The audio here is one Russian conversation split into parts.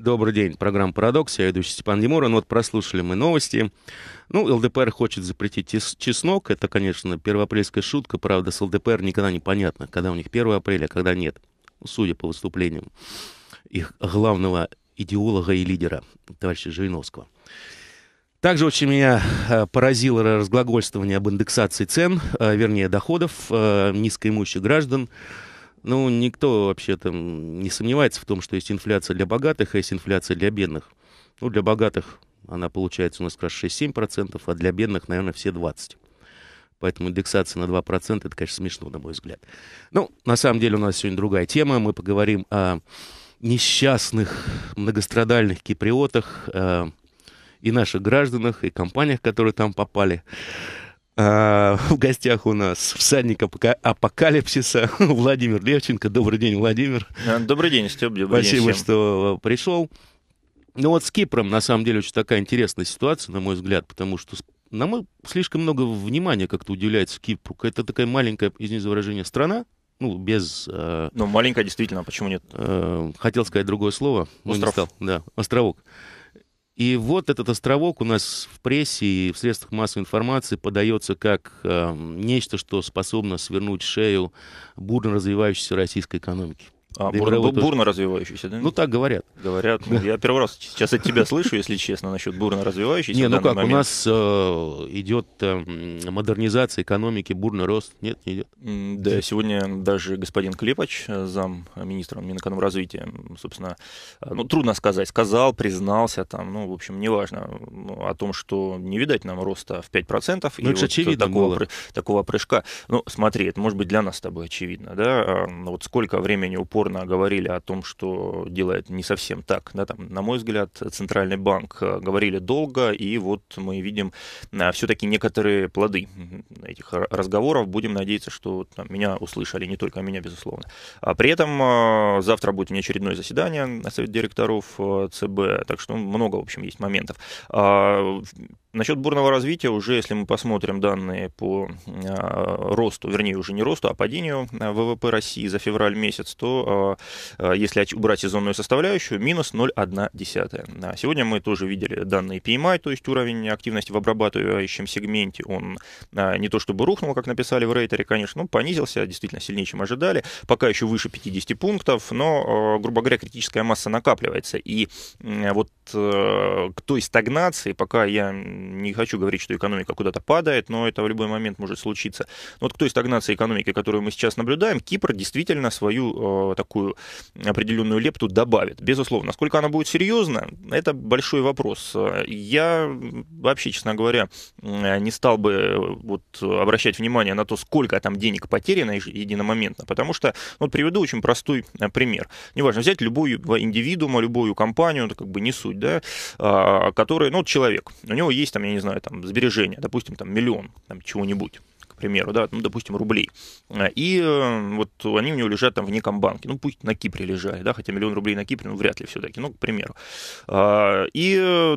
Добрый день. Программа «Парадокс». Я ведущий Степан Демурин. Вот прослушали мы новости. Ну, ЛДПР хочет запретить чеснок. Это, конечно, первоапрельская шутка. Правда, с ЛДПР никогда не понятно, когда у них 1 апреля, а когда нет. Судя по выступлениям их главного идеолога и лидера, товарища Жириновского. Также очень меня э, поразило разглагольствование об индексации цен, э, вернее, доходов э, низкоимущих граждан. Ну, никто вообще там не сомневается в том, что есть инфляция для богатых, а есть инфляция для бедных. Ну, для богатых она получается у нас как раз 6-7%, а для бедных, наверное, все 20%. Поэтому индексация на 2% это, конечно, смешно, на мой взгляд. Ну, на самом деле у нас сегодня другая тема. Мы поговорим о несчастных, многострадальных киприотах э, и наших гражданах, и компаниях, которые там попали. А, в гостях у нас всадник апокалипсиса Владимир Левченко. Добрый день, Владимир. Э, добрый день, Степ. Добрый Спасибо, день всем. что э, пришел. Ну вот с Кипром, на самом деле, очень такая интересная ситуация, на мой взгляд, потому что на мой, слишком много внимания как-то уделяется Кипру. Это такая маленькая, извините за выражение, страна, ну, без... Э, ну, маленькая действительно, а почему нет? Э, хотел сказать другое слово, Остров. не стал. Да, островок. Э, и вот этот островок у нас в прессе и в средствах массовой информации подается как э, нечто, что способно свернуть шею бурно развивающейся российской экономики. А, бур, бурно развивающийся, да? Ну, так говорят. Говорят. Ну, я первый раз сейчас от тебя слышу, если честно, насчет бурно развивающейся. Не, ну как, момент. у нас э, идет э, модернизация экономики, бурный рост. Нет, не идет. Да, сегодня даже господин Клепач, э, зам э, министром Минэкономразвития, собственно, э, ну, трудно сказать, сказал, признался там, ну, в общем, неважно, ну, о том, что не видать нам роста в 5%. Ну, и это вот очевидно такого, было. такого прыжка. Ну, смотри, это может быть для нас с тобой очевидно, да? Ну, вот сколько времени упор упорно говорили о том, что делает не совсем так. Да, там, на мой взгляд, Центральный банк э, говорили долго, и вот мы видим э, все-таки некоторые плоды этих разговоров. Будем надеяться, что там, меня услышали, не только меня, безусловно. А при этом э, завтра будет у меня очередное заседание Совет директоров ЦБ, так что много, в общем, есть моментов. А, Насчет бурного развития, уже если мы посмотрим данные по а, росту, вернее уже не росту, а падению а, ВВП России за февраль месяц, то а, если убрать сезонную составляющую, минус 0,1. Сегодня мы тоже видели данные PMI, то есть уровень активности в обрабатывающем сегменте, он не то чтобы рухнул, как написали в рейтере, конечно, но понизился, действительно сильнее, чем ожидали, пока еще выше 50 пунктов, но, грубо говоря, критическая масса накапливается. И вот э, к той стагнации, пока я не хочу говорить, что экономика куда-то падает, но это в любой момент может случиться. Но вот к той стагнации экономики, которую мы сейчас наблюдаем, Кипр действительно свою э, такую определенную лепту добавит. Безусловно, насколько она будет серьезна, это большой вопрос. Я вообще, честно говоря, э, не стал бы э, вот, обращать внимание на то, сколько там денег потеряно единомоментно, потому что, ну, вот приведу очень простой э, пример. Неважно, взять любую индивидуума, любую компанию, ну, это как бы не суть, да, а, который, ну, человек, у него есть есть там, я не знаю, там сбережения, допустим, там миллион там, чего-нибудь, к примеру, да, ну, допустим, рублей. А, и э, вот они у него лежат там в неком банке. Ну, пусть на Кипре лежали, да, хотя миллион рублей на Кипре, ну, вряд ли все-таки, ну, к примеру. А, и э,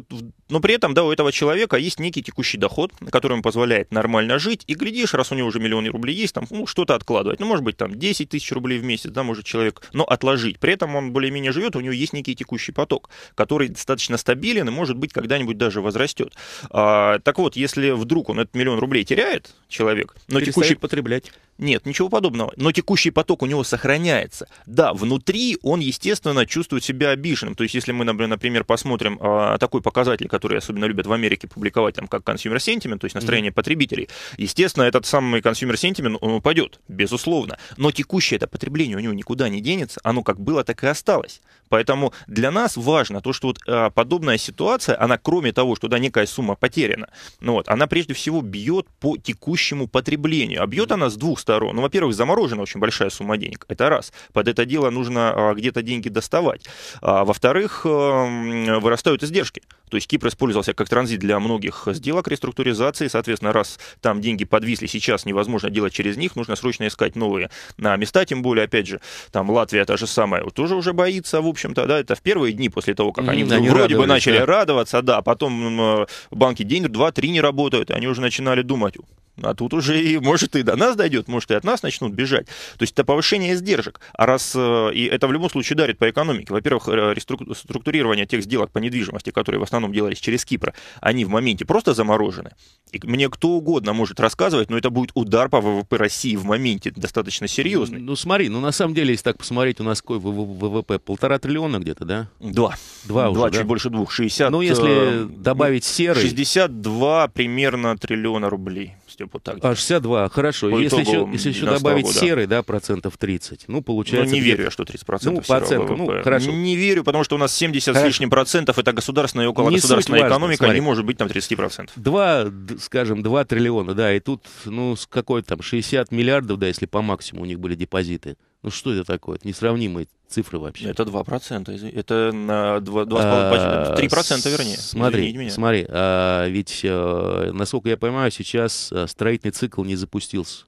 но при этом, да, у этого человека есть некий текущий доход, который ему позволяет нормально жить. И глядишь, раз у него уже миллион рублей есть, там, ну, что-то откладывать. Ну, может быть, там 10 тысяч рублей в месяц, да, может человек, но отложить. При этом он более-менее живет, у него есть некий текущий поток, который достаточно стабилен и, может быть, когда-нибудь даже возрастет. А, так вот, если вдруг он этот миллион рублей теряет, человек, но текущий... потреблять. Нет, ничего подобного. Но текущий поток у него сохраняется. Да, внутри он, естественно, чувствует себя обиженным. То есть, если мы, например, посмотрим а, такой показатель, который особенно любят в Америке публиковать, там, как consumer sentiment, то есть настроение mm-hmm. потребителей, естественно, этот самый consumer sentiment, он упадет, безусловно. Но текущее это потребление у него никуда не денется. Оно как было, так и осталось. Поэтому для нас важно то, что вот а, подобная ситуация, она кроме того, что да, некая сумма потеряна, ну, вот, она прежде всего бьет по текущему потреблению. А бьет она с двух сторон. Ну, во-первых, заморожена очень большая сумма денег, это раз. Под это дело нужно а, где-то деньги доставать. А, во-вторых, эм, вырастают издержки. То есть Кипр использовался как транзит для многих сделок реструктуризации. Соответственно, раз там деньги подвисли, сейчас невозможно делать через них, нужно срочно искать новые на места. Тем более, опять же, там Латвия та же самая тоже уже боится, в общем-то, да, это в первые дни после того, как они, они вроде бы начали да. радоваться, да, потом э, банки день, два, три не работают, они уже начинали думать, а тут уже и, может, и до нас дойдет, может, и от нас начнут бежать. То есть это повышение издержек. А раз э, и это в любом случае ударит по экономике. Во-первых, э, реструктурирование тех сделок по недвижимости, которые в основном делались через Кипр, они в моменте просто заморожены. И мне кто угодно может рассказывать, но это будет удар по ВВП России в моменте достаточно серьезный. Ну, смотри, ну на самом деле, если так посмотреть, у нас какой ВВП? Полтора триллиона где-то, да? Два. Два, Два уже, чуть да? больше двух. 60... Ну, если э, добавить ну, серый... 62 примерно триллиона рублей. Степа, так. А 62, хорошо. По если еще, если еще добавить года. серый, да, процентов 30, ну, получается... Ну, не верю я, что 30 ну, процентов ну, оценкам, ну, хорошо. Не верю, потому что у нас 70 хорошо. с лишним процентов, это государственная и окологосударственная не экономика, важно, не может быть там 30 процентов. Два, скажем, 2 триллиона, да, и тут, ну, с какой то там, 60 миллиардов, да, если по максимуму у них были депозиты. Ну, что это такое? Это несравнимые цифры вообще. Это 2%. Это на 2, 2, а, 3% вернее. Смотри, меня. смотри а, ведь, а, насколько я понимаю, сейчас э, строительный цикл не запустился.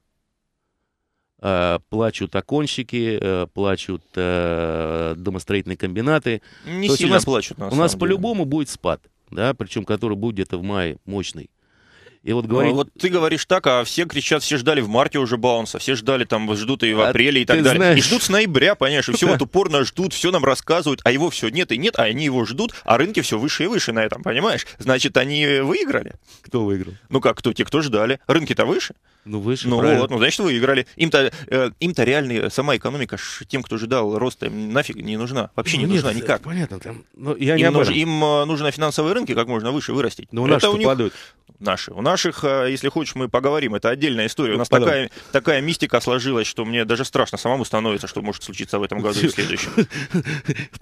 А, плачут оконщики, а, э, плачут а, домостроительные комбинаты. Не То сильно у нас, плачут, на У нас по-любому будет спад, да, причем который будет где-то в мае мощный. И вот а, говорит... Ну, вот ты говоришь так, а все кричат, все ждали в марте уже баунса, все ждали там, ждут и в а апреле а и так далее. Знаешь... И ждут с ноября, понимаешь, и все вот упорно ждут, все нам рассказывают, а его все нет и нет, а они его ждут, а рынки все выше и выше на этом, понимаешь? Значит, они выиграли. Кто выиграл? Ну как, кто? Те, кто ждали. Рынки-то выше. Ну, выше, Ну правильно. вот, ну значит, выиграли. Им-то э, им-то реально сама экономика тем, кто ждал роста, нафиг не нужна. Вообще ну, не нет, нужна никак. Понятно. Там, ну, я им, не нуж, им э, нужно финансовые рынки как можно выше вырастить. Ну, у нас что у них... падают наши. У наших, э, если хочешь, мы поговорим. Это отдельная история. У нас Подавай. такая, такая мистика сложилась, что мне даже страшно самому становится, что может случиться в этом году и в следующем.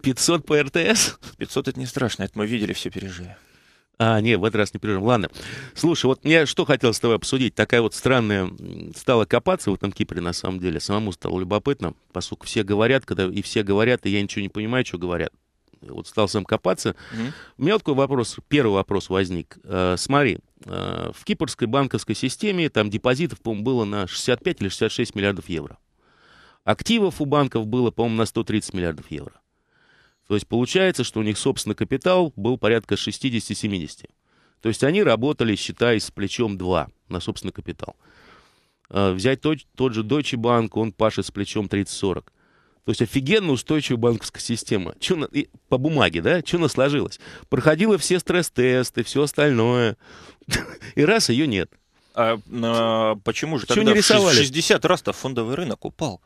500 по РТС? 500 это не страшно, это мы видели, все пережили. А, нет, в этот раз не переживем. Ладно. Слушай, вот мне что хотелось с тобой обсудить. Такая вот странная... Стала копаться в этом Кипре, на самом деле. Самому стало любопытно, поскольку все говорят, когда и все говорят, и я ничего не понимаю, что говорят вот стал сам копаться. Угу. У меня такой вопрос, первый вопрос возник. Э, смотри, э, в кипрской банковской системе там депозитов, по-моему, было на 65 или 66 миллиардов евро. Активов у банков было, по-моему, на 130 миллиардов евро. То есть получается, что у них собственный капитал был порядка 60-70. То есть они работали, считай, с плечом 2 на собственный капитал. Э, взять тот, тот же Deutsche Bank, он пашет с плечом 30-40. То есть офигенно устойчивая банковская система. Чё на... по бумаге, да? Что она сложилась? Проходила все стресс-тесты, все остальное. И раз а ее нет. А, а почему же Чего тогда не рисовали? в 60 раз-то фондовый рынок упал?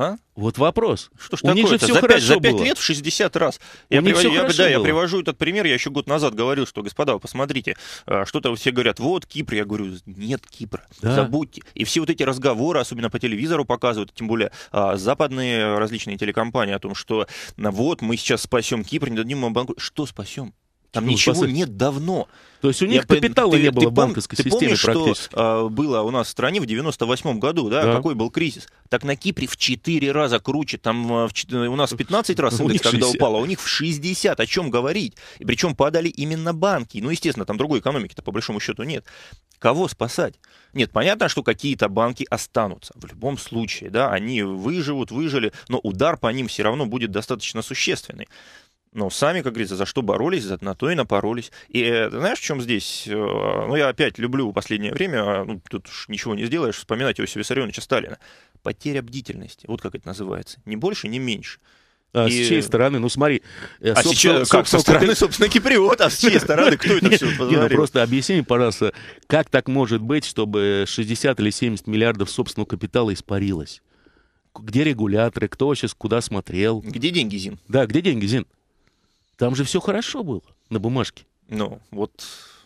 А? Вот вопрос. Что ж У них же все за хорошо За 5 было. лет в 60 раз. я, привожу, я, да, я привожу этот пример. Я еще год назад говорил, что, господа, посмотрите, э, что-то все говорят, вот Кипр. Я говорю, нет Кипра, да. забудьте. И все вот эти разговоры, особенно по телевизору показывают, тем более а, западные различные телекомпании о том, что вот мы сейчас спасем Кипр, не дадим ему банку. Что спасем? Там Чего ничего посмотрите? нет давно. То есть у них я, капитала ты, не было ты, банковской ты системы помнишь, практически. Что, а, было у нас в стране в 98 году, да, да, какой был кризис? Так на Кипре в 4 раза круче, там э, в, у нас в 15 раз индекс когда упал, а у них в 60, о чем говорить? И причем падали именно банки. Ну, естественно, там другой экономики-то по большому счету нет. Кого спасать? Нет, понятно, что какие-то банки останутся. В любом случае, да, они выживут, выжили, но удар по ним все равно будет достаточно существенный. Ну, сами, как говорится, за что боролись, за на то и напоролись. И э, знаешь, в чем здесь? Э, ну, я опять люблю в последнее время, а, ну, тут уж ничего не сделаешь, вспоминать Иосифа Виссарионовича Сталина. Потеря бдительности, вот как это называется. Ни больше, ни меньше. А и... с чьей стороны? Ну смотри, э, а собственно, сейчас, как, со стороны, собственно, киприот, а с чьей стороны кто это все не, ну, Просто объясни мне, пожалуйста, как так может быть, чтобы 60 или 70 миллиардов собственного капитала испарилось? Где регуляторы? Кто сейчас куда смотрел? Где деньги, Зин? Да, где деньги, Зин? Там же все хорошо было на бумажке. Ну, вот...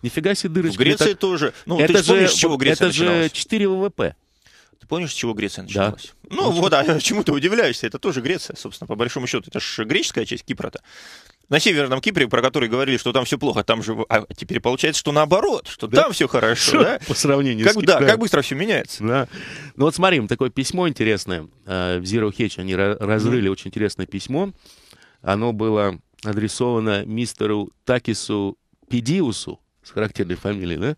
Нифига себе дырочка. В Греции так... тоже. Ну, это ты же, помнишь, с чего Греция Это начиналась? же 4 ВВП. Ты помнишь, с чего Греция начиналась? Да. Ну, ну, вот, а чему ты удивляешься? Это тоже Греция, собственно, по большому счету. Это же греческая часть Кипра-то. На Северном Кипре, про который говорили, что там все плохо, там же... А теперь получается, что наоборот, что да? там все хорошо, да? По сравнению как, с Да, как быстро все меняется. Да. Ну вот смотрим, такое письмо интересное. А, в Zero Hedge они разрыли mm очень интересное письмо. Оно было адресована мистеру Такису Педиусу, с характерной фамилией, да?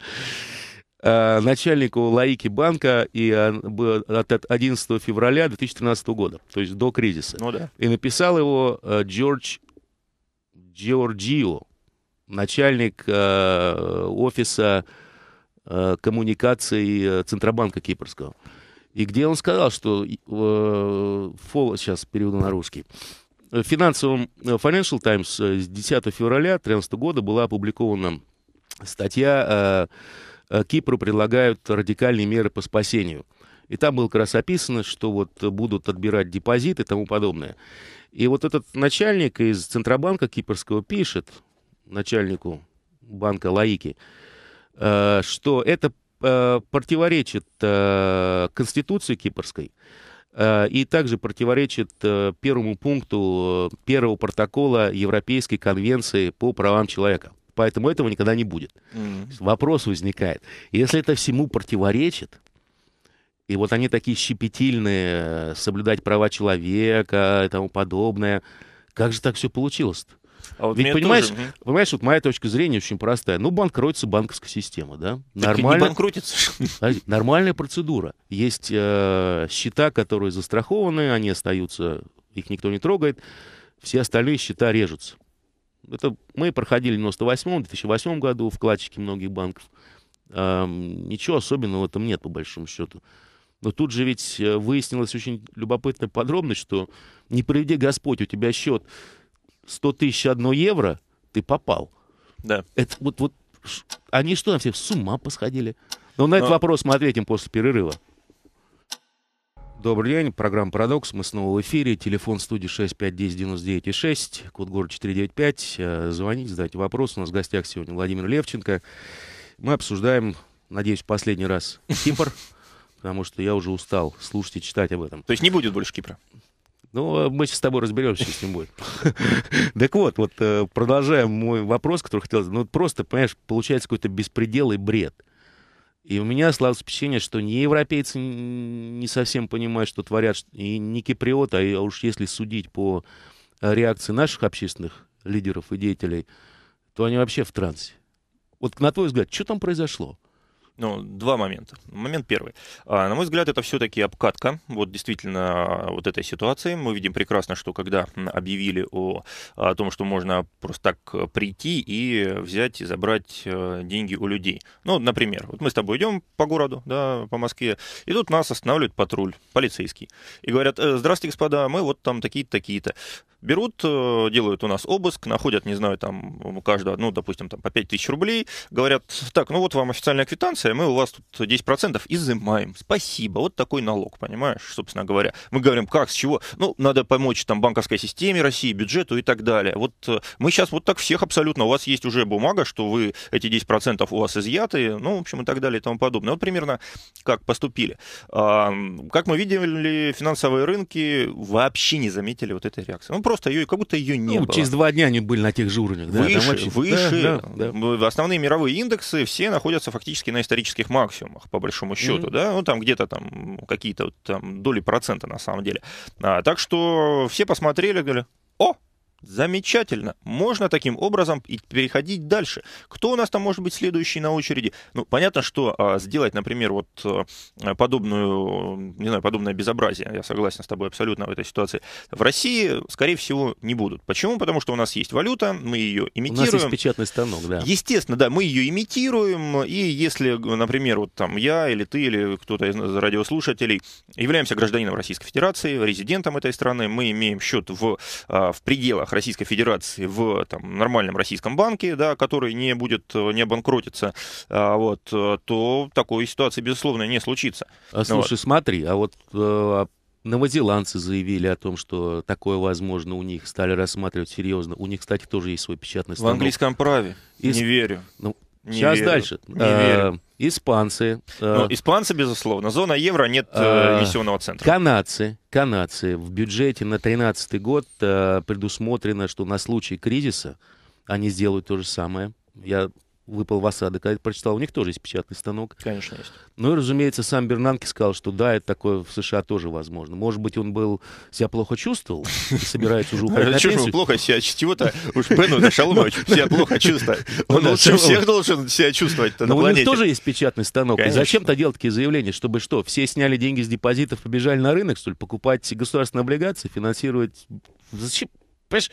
А, начальнику Лаики банка и от 11 февраля 2013 года, то есть до кризиса. Ну да. И написал его э, Джордж Джорджио, начальник э, офиса э, коммуникаций Центробанка Кипрского. И где он сказал, что... Фол... Сейчас переведу на русский в э, финансовом э, Financial Times э, с 10 февраля 2013 года была опубликована статья «Кипру предлагают радикальные меры по спасению». И там было как раз описано, что вот будут отбирать депозиты и тому подобное. И вот этот начальник из Центробанка Кипрского пишет начальнику банка Лаики, что это противоречит Конституции Кипрской, Э, и также противоречит э, первому пункту э, первого протокола Европейской конвенции по правам человека. Поэтому этого никогда не будет. Mm-hmm. Вопрос возникает. Если это всему противоречит, и вот они такие щепетильные, соблюдать права человека и тому подобное, как же так все получилось а вот Ведь понимаешь, тоже... понимаешь, вот моя точка зрения очень простая. Ну, банкротится банковская система, да? Так Нормально... не банкротится. Нормальная процедура. Есть э, счета, которые застрахованы, они остаются, их никто не трогает. Все остальные счета режутся. Это мы проходили в 98-2008 году вкладчики многих банков. Э, ничего особенного в этом нет, по большому счету. Но тут же ведь э, выяснилась очень любопытная подробность, что не приведи Господь, у тебя счет 100 тысяч одно евро, ты попал. Да. Это вот, вот они что, на всех с ума посходили? Ну, Но на Но... этот вопрос мы ответим после перерыва. Добрый день, программа «Парадокс», мы снова в эфире, телефон студии 6510996, код город 495, э, звоните, задайте вопрос, у нас в гостях сегодня Владимир Левченко. Мы обсуждаем, надеюсь, последний раз Кипр, потому что я уже устал слушать и читать об этом. То есть не будет больше Кипра? Ну, а мы сейчас с тобой разберемся, с ним будет. Так вот, вот э, продолжаем мой вопрос, который хотел... Ну, просто, понимаешь, получается какой-то беспредел и бред. И у меня сложилось впечатление, что не европейцы не совсем понимают, что творят, и не киприоты, а уж если судить по реакции наших общественных лидеров и деятелей, то они вообще в трансе. Вот на твой взгляд, что там произошло? Ну, два момента. Момент первый. А, на мой взгляд, это все-таки обкатка. Вот действительно а, вот этой ситуации. Мы видим прекрасно, что когда объявили о, о том, что можно просто так э, прийти и взять и забрать э, деньги у людей. Ну, например, вот мы с тобой идем по городу, да, по Москве, и тут нас останавливает патруль, полицейский. И говорят, «Э, здравствуйте, господа, мы вот там такие-то, такие-то. Берут, э, делают у нас обыск, находят, не знаю, там у каждого, ну, допустим, там по 5 тысяч рублей, говорят, так, ну вот вам официальная квитанция, мы у вас тут 10% изымаем, спасибо, вот такой налог, понимаешь, собственно говоря. Мы говорим, как, с чего? Ну, надо помочь там банковской системе России, бюджету и так далее. Вот э, мы сейчас вот так всех абсолютно, у вас есть уже бумага, что вы эти 10% у вас изъяты, ну, в общем, и так далее и тому подобное. Вот примерно как поступили. Как мы видели, финансовые рынки вообще не заметили вот этой реакции. Ну, просто просто ее, как будто ее не ну, было. Через два дня они были на тех же уровнях. Да, выше, вообще... выше. Да, да, да. Основные мировые индексы все находятся фактически на исторических максимумах, по большому счету. Mm-hmm. Да? Ну, там где-то там какие-то там доли процента на самом деле. А, так что все посмотрели, говорили, о, Замечательно. Можно таким образом и переходить дальше. Кто у нас там может быть следующий на очереди? Ну, понятно, что а, сделать, например, вот а, подобную, не знаю, подобное безобразие, я согласен с тобой абсолютно в этой ситуации, в России, скорее всего, не будут. Почему? Потому что у нас есть валюта, мы ее имитируем. У нас есть печатный станок, да. Естественно, да, мы ее имитируем, и если, например, вот там я или ты, или кто-то из радиослушателей являемся гражданином Российской Федерации, резидентом этой страны, мы имеем счет в, а, в пределах Российской Федерации в там, нормальном российском банке, да, который не будет, э, не обанкротится, э, вот, э, то такой ситуации, безусловно, не случится. А, ну слушай, вот. смотри, а вот новозеландцы заявили о том, что такое возможно у них, стали рассматривать серьезно. У них, кстати, тоже есть свой печатный станок. В английском праве, и... не верю. Ну, не Сейчас верю. дальше. Не э, верю. Испанцы. Э, ну, испанцы, безусловно. Зона евро нет э, э, эмиссионного центра. Канадцы. Канадцы. В бюджете на 2013 год э, предусмотрено, что на случай кризиса они сделают то же самое. Я выпал в осадок, а я прочитал, у них тоже есть печатный станок. Конечно, есть. Ну и, разумеется, сам Бернанки сказал, что да, это такое в США тоже возможно. Может быть, он был себя плохо чувствовал, собирается уже уходить на пенсию. плохо себя чего-то? А, уж Бену это Шаломович себя плохо чувствует. Ну он лучше всех должен себя чувствовать на Но у них тоже есть печатный станок. И зачем-то делать такие заявления, чтобы что, все сняли деньги с депозитов, побежали на рынок, что ли, покупать государственные облигации, финансировать... Зачем? Понимаешь?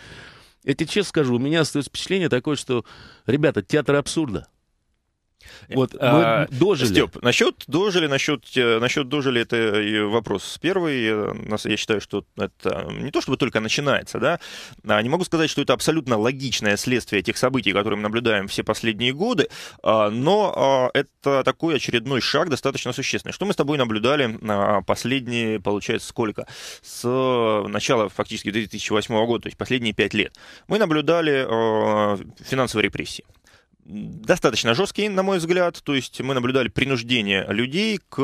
Я тебе честно скажу, у меня остается впечатление такое, что, ребята, театр абсурда. Э, вот а, мы дожили. Степ, насчет дожили, насчет, э, насчет дожили, это вопрос первый. Я, э, я считаю, что это не то чтобы только начинается, да. А не могу сказать, что это абсолютно логичное следствие тех событий, которые мы наблюдаем все последние годы, а, но а, это такой очередной шаг достаточно существенный. Что мы с тобой наблюдали на последние, получается, сколько? С начала фактически 2008 года, то есть последние пять лет. Мы наблюдали финансовые репрессии достаточно жесткий, на мой взгляд. То есть мы наблюдали принуждение людей к э,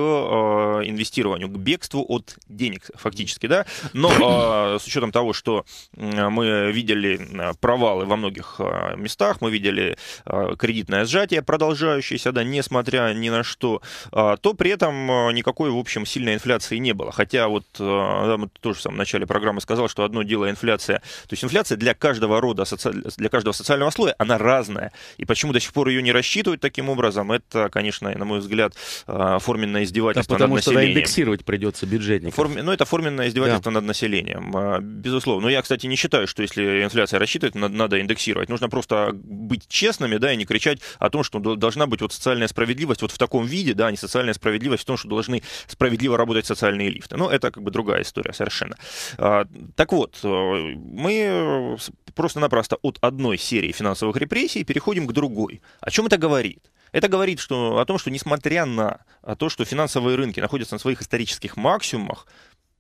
инвестированию, к бегству от денег фактически, да. Но э, с учетом того, что мы видели э, провалы во многих э, местах, мы видели э, кредитное сжатие продолжающееся, да, несмотря ни на что, э, то при этом э, никакой, в общем, сильной инфляции не было. Хотя вот э, да, тоже в самом начале программы сказал, что одно дело инфляция, то есть инфляция для каждого рода, соци... для каждого социального слоя, она разная. И почему почему до сих пор ее не рассчитывают таким образом, это, конечно, на мой взгляд, э, форменное издевательство да, над населением. потому что индексировать придется бюджетников. Форми... Ну, это форменное издевательство да. над населением, э, безусловно. Но ну, я, кстати, не считаю, что если инфляция рассчитывает, надо индексировать. Нужно просто быть честными, да, и не кричать о том, что должна быть вот социальная справедливость вот в таком виде, да, а не социальная справедливость в том, что должны справедливо работать социальные лифты. Но ну, это как бы другая история совершенно. А, так вот, э, мы просто-напросто от одной серии финансовых репрессий переходим к другой другой. О чем это говорит? Это говорит что, о том, что несмотря на а, то, что финансовые рынки находятся на своих исторических максимумах,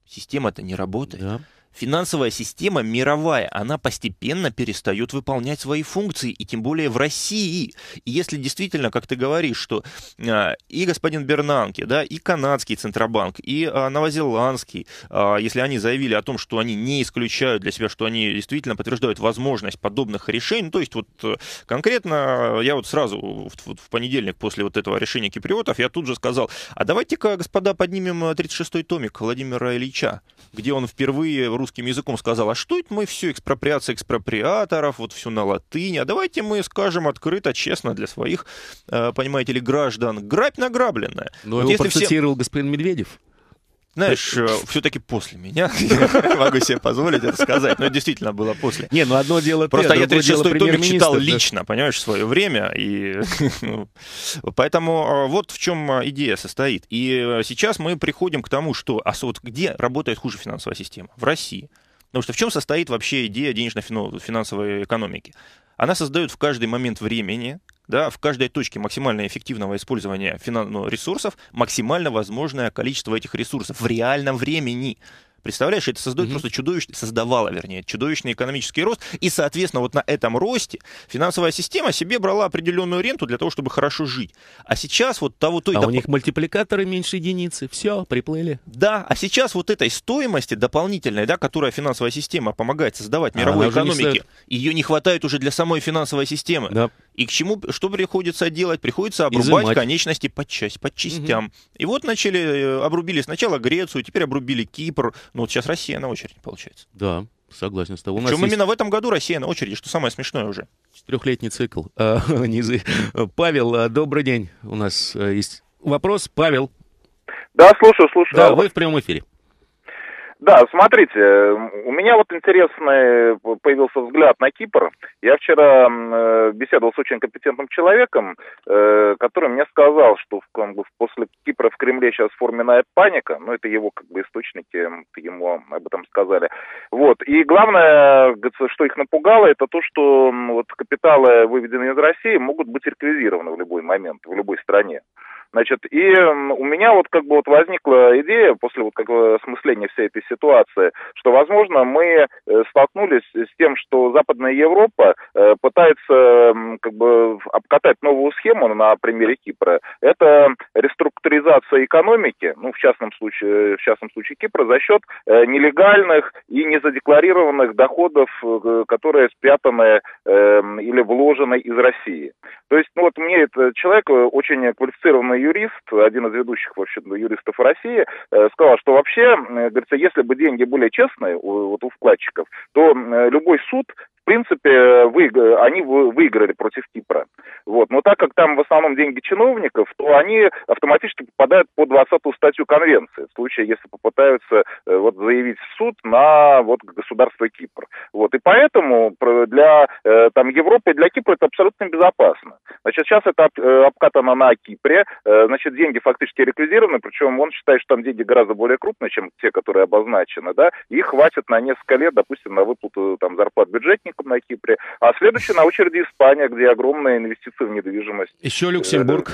система-то не работает. Да. Финансовая система мировая, она постепенно перестает выполнять свои функции, и тем более в России. И если действительно, как ты говоришь, что э, и господин Бернанке, да, и канадский Центробанк, и э, новозеландский, э, если они заявили о том, что они не исключают для себя, что они действительно подтверждают возможность подобных решений, то есть вот э, конкретно э, я вот сразу в, в понедельник после вот этого решения киприотов, я тут же сказал, а давайте-ка, господа, поднимем 36-й э, томик Владимира Ильича, где он впервые русским языком сказал, а что это мы все экспроприация экспроприаторов, вот все на латыни, а давайте мы скажем открыто, честно для своих, э, понимаете ли, граждан, грабь награбленная. Но ну, вот его процитировал все... господин Медведев. Знаешь, э, э, все-таки после меня я могу себе позволить это сказать, но это действительно было после. Не, ну одно дело Просто я 36-й томик читал лично, понимаешь, свое время, и ну, поэтому э, вот в чем идея состоит. И сейчас мы приходим к тому, что, а вот где работает хуже финансовая система? В России. Потому что в чем состоит вообще идея денежно-финансовой экономики? Она создает в каждый момент времени да, в каждой точке максимально эффективного использования финансовых ну, ресурсов максимально возможное количество этих ресурсов в реальном времени. Представляешь, это создает mm-hmm. просто чудовищный, создавало, вернее, чудовищный экономический рост. И, соответственно, вот на этом росте финансовая система себе брала определенную ренту для того, чтобы хорошо жить. А сейчас вот того... то а доп... у них мультипликаторы меньше единицы. Все, приплыли. Да, а сейчас вот этой стоимости дополнительной, да, которая финансовая система помогает создавать а мировой а экономике, не ее не хватает уже для самой финансовой системы. Да. И к чему, что приходится делать? Приходится обрубать Изымать. конечности по, часть, по частям. Угу. И вот начали, э, обрубили сначала Грецию, теперь обрубили Кипр. Ну вот сейчас Россия на очереди получается. Да, согласен с тобой. Причем есть... именно в этом году Россия на очереди, что самое смешное уже. Трехлетний цикл. А, Павел, а, добрый день. У нас э, есть вопрос. Павел. Да, слушаю, слушаю. Да, вы в прямом эфире. Да, смотрите, у меня вот интересный э, появился взгляд на Кипр. Я вчера э, беседовал с очень компетентным человеком, э, который мне сказал, что после Кипра в Кремле сейчас форменная паника, но ну, это его как бы источники ему об этом сказали. Вот. И главное, что их напугало, это то, что вот капиталы, выведенные из России, могут быть реквизированы в любой момент, в любой стране. Значит, и у меня вот как бы вот возникла идея после вот как бы осмысления всей этой ситуации, что, возможно, мы э, столкнулись с тем, что Западная Европа э, пытается как бы обкатать новую схему на примере Кипра. Это реструктуризация экономики, ну, в частном случае, э, в частном случае Кипра, за счет нелегальных и незадекларированных доходов, которые спрятаны или вложены из России. То есть, ну, вот мне этот человек, очень квалифицированный юрист, один из ведущих вообще юристов России, э, сказал, что вообще, э, говорится, если бы деньги были честные у, вот у вкладчиков, то э, любой суд принципе, вы, они выиграли против Кипра. Вот. Но так как там в основном деньги чиновников, то они автоматически попадают по 20-ю статью конвенции, в случае, если попытаются э, вот, заявить в суд на вот, государство Кипр. Вот. И поэтому для э, там, Европы и для Кипра это абсолютно безопасно. Значит, сейчас это э, обкатано на Кипре, значит, деньги фактически реквизированы, причем он считает, что там деньги гораздо более крупные, чем те, которые обозначены, да, и хватит на несколько лет, допустим, на выплату там зарплат бюджетников, банком на Кипре. А следующая на очереди Испания, где огромные инвестиции в недвижимость. Еще Люксембург. Э,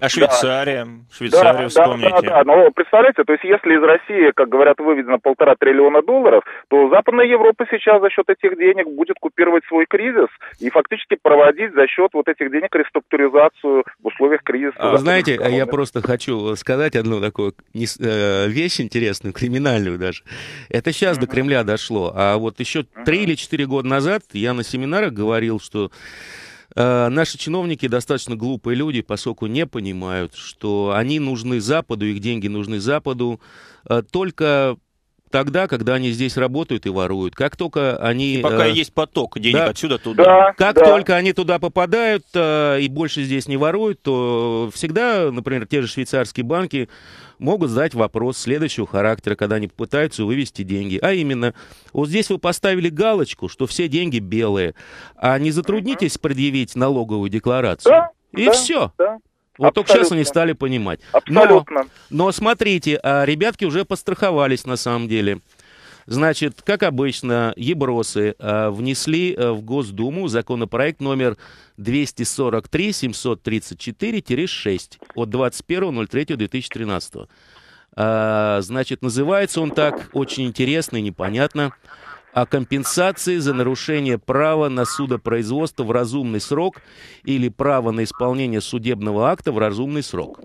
а Швейцария? Да. Швейцарию да, вспомните. Да, да, да. Ну, Но представляете, то есть если из России, как говорят, выведено полтора триллиона долларов, то Западная Европа сейчас за счет этих денег будет купировать свой кризис и фактически проводить за счет вот этих денег реструктуризацию в условиях кризиса. А, знаете, экономики. А я просто хочу сказать одну такую э, вещь интересную, криминальную даже. Это сейчас mm-hmm. до Кремля дошло, а вот еще три mm-hmm. или четыре года назад я на семинарах говорил, что Э, наши чиновники достаточно глупые люди, поскольку не понимают, что они нужны Западу, их деньги нужны Западу э, только тогда, когда они здесь работают и воруют. Как только они... И пока э, есть поток денег да, отсюда туда. Да, как да. только они туда попадают э, и больше здесь не воруют, то всегда, например, те же швейцарские банки могут задать вопрос следующего характера, когда они пытаются вывести деньги. А именно, вот здесь вы поставили галочку, что все деньги белые, а не затруднитесь предъявить налоговую декларацию? Да, и да, все. Да. Вот Абсолютно. только сейчас они стали понимать. Абсолютно. Но, но смотрите, а, ребятки уже постраховались на самом деле. Значит, как обычно, ебросы а, внесли а, в Госдуму законопроект номер 243-734-6 от 21.03.2013. значит, называется он так, очень интересно и непонятно – о компенсации за нарушение права на судопроизводство в разумный срок или права на исполнение судебного акта в разумный срок.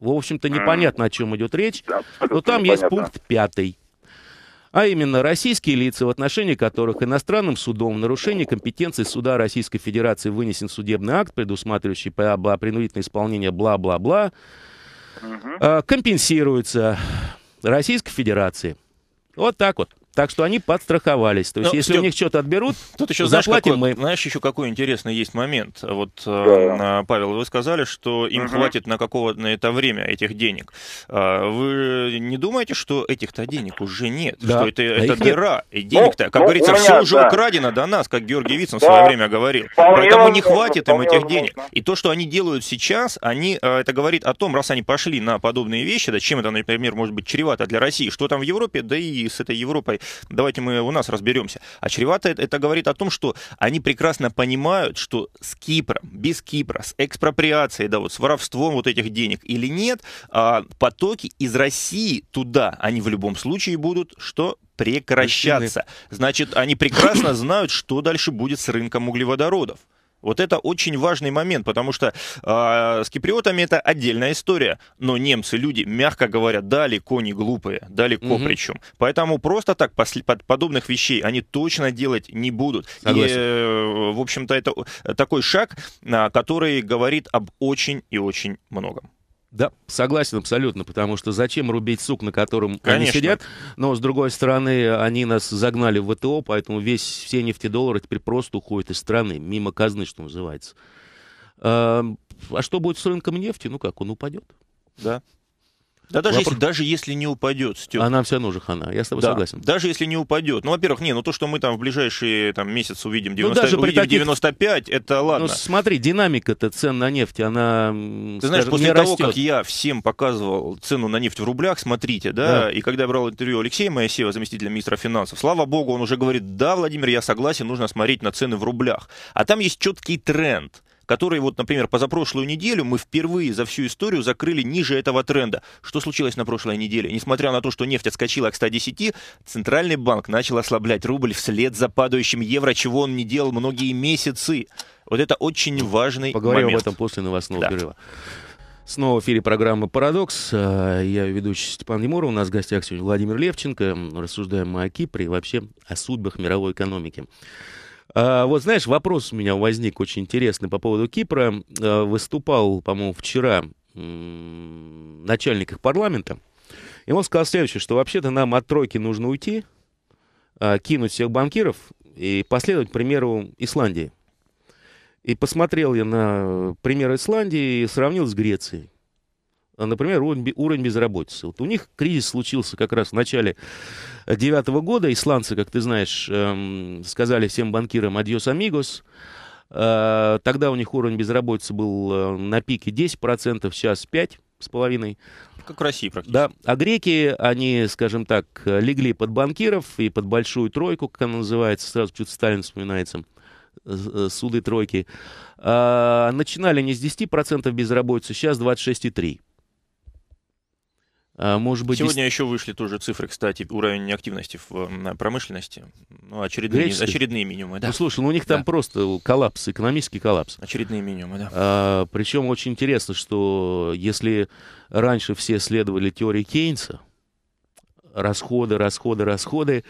В общем-то, непонятно, о чем идет речь, но там есть пункт пятый. А именно, российские лица, в отношении которых иностранным судом в нарушении компетенции суда Российской Федерации вынесен судебный акт, предусматривающий бла, принудительное исполнение бла-бла-бла, угу. А, компенсируются Российской Федерации. Вот так вот. Так что они подстраховались. То есть, Но, ну, если Степ, у них что-то отберут, тут еще заплатим знаешь, какой, мы. Знаешь, еще какой интересный есть момент. Вот, э, да. Э, Павел, вы сказали, что им угу. хватит на какого то на это время этих денег. А, вы не думаете, что этих-то денег уже нет? Да. Что это, да это дыра? Нет. И денег-то, как ну, говорится, меня, все уже да. украдено до нас, как Георгий Вицин да. в свое время говорил. Вполне Поэтому не хватит им этих возможно. денег. И то, что они делают сейчас, они, э, это говорит о том, раз они пошли на подобные вещи, да, чем это, например, может быть чревато для России, что там в Европе, да и с этой Европой давайте мы у нас разберемся. А чревато это, это говорит о том, что они прекрасно понимают, что с Кипром, без Кипра, с экспроприацией, да, вот с воровством вот этих денег или нет, а, потоки из России туда, они в любом случае будут что? прекращаться. Значит, они прекрасно знают, что дальше будет с рынком углеводородов. Вот это очень важный момент, потому что э, с киприотами это отдельная история, но немцы люди, мягко говоря, далеко не глупые, далеко угу. причем. Поэтому просто так после, под, подобных вещей они точно делать не будут. Согласен. И, э, в общем-то, это такой шаг, а, который говорит об очень и очень многом. Да, согласен абсолютно, потому что зачем рубить сук, на котором Конечно. они сидят? Но, с другой стороны, они нас загнали в ВТО, поэтому весь, все нефтедоллары теперь просто уходят из страны, мимо казны, что называется. А, а что будет с рынком нефти? Ну как, он упадет. Да. Да даже, Вопрос... если, даже если не упадет, Степ. Она вся все равно хана, я с тобой да. согласен. Даже если не упадет. Ну, во-первых, не, ну то, что мы там в ближайшие там, месяц увидим, 90, ну, даже увидим таких... 95, это ну, ладно. Ну, смотри, динамика-то цен на нефть, она, Ты знаешь, после не того, растет. как я всем показывал цену на нефть в рублях, смотрите, да, да. и когда я брал интервью Алексея Моисеева, заместителя министра финансов, слава богу, он уже говорит, да, Владимир, я согласен, нужно смотреть на цены в рублях. А там есть четкий тренд которые, вот, например, позапрошлую неделю мы впервые за всю историю закрыли ниже этого тренда. Что случилось на прошлой неделе? Несмотря на то, что нефть отскочила к 110, Центральный банк начал ослаблять рубль вслед за падающим евро, чего он не делал многие месяцы. Вот это очень важный Поговорим момент. об этом после новостного да. перерыва. Снова в эфире программы «Парадокс». А, я ведущий Степан Емур. У нас в гостях сегодня Владимир Левченко. Рассуждаем мы о Кипре и вообще о судьбах мировой экономики. А, вот знаешь, вопрос у меня возник очень интересный по поводу Кипра. А, выступал, по-моему, вчера начальник их парламента. И он сказал следующее, что вообще-то нам от тройки нужно уйти, а, кинуть всех банкиров и последовать примеру Исландии. И посмотрел я на пример Исландии и сравнил с Грецией. Например, уровень, уровень безработицы. Вот у них кризис случился как раз в начале 1999 года. Исландцы, как ты знаешь, эм, сказали всем банкирам «Адьос, амигос». Э, тогда у них уровень безработицы был э, на пике 10%, сейчас 5% с половиной. Как в России практически. Да, а греки, они, скажем так, легли под банкиров и под большую тройку, как она называется, сразу что-то Сталин вспоминается, э, суды тройки. А, начинали не с 10% безработицы, сейчас 26,3%. А, может быть, Сегодня еще вышли тоже цифры, кстати, уровень неактивности в промышленности. Ну, очередные, очередные минимумы, да. Ну, слушай, ну у них да. там просто коллапс, экономический коллапс. Очередные минимумы, да. А, причем очень интересно, что если раньше все следовали теории Кейнса, расходы, расходы, расходы,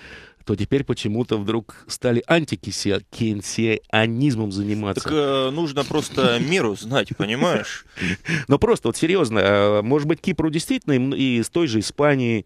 то теперь почему-то вдруг стали антикейнсианизмом заниматься. Так э, нужно просто меру знать, понимаешь? Но просто, вот серьезно, а, может быть, Кипру действительно и с той же Испании,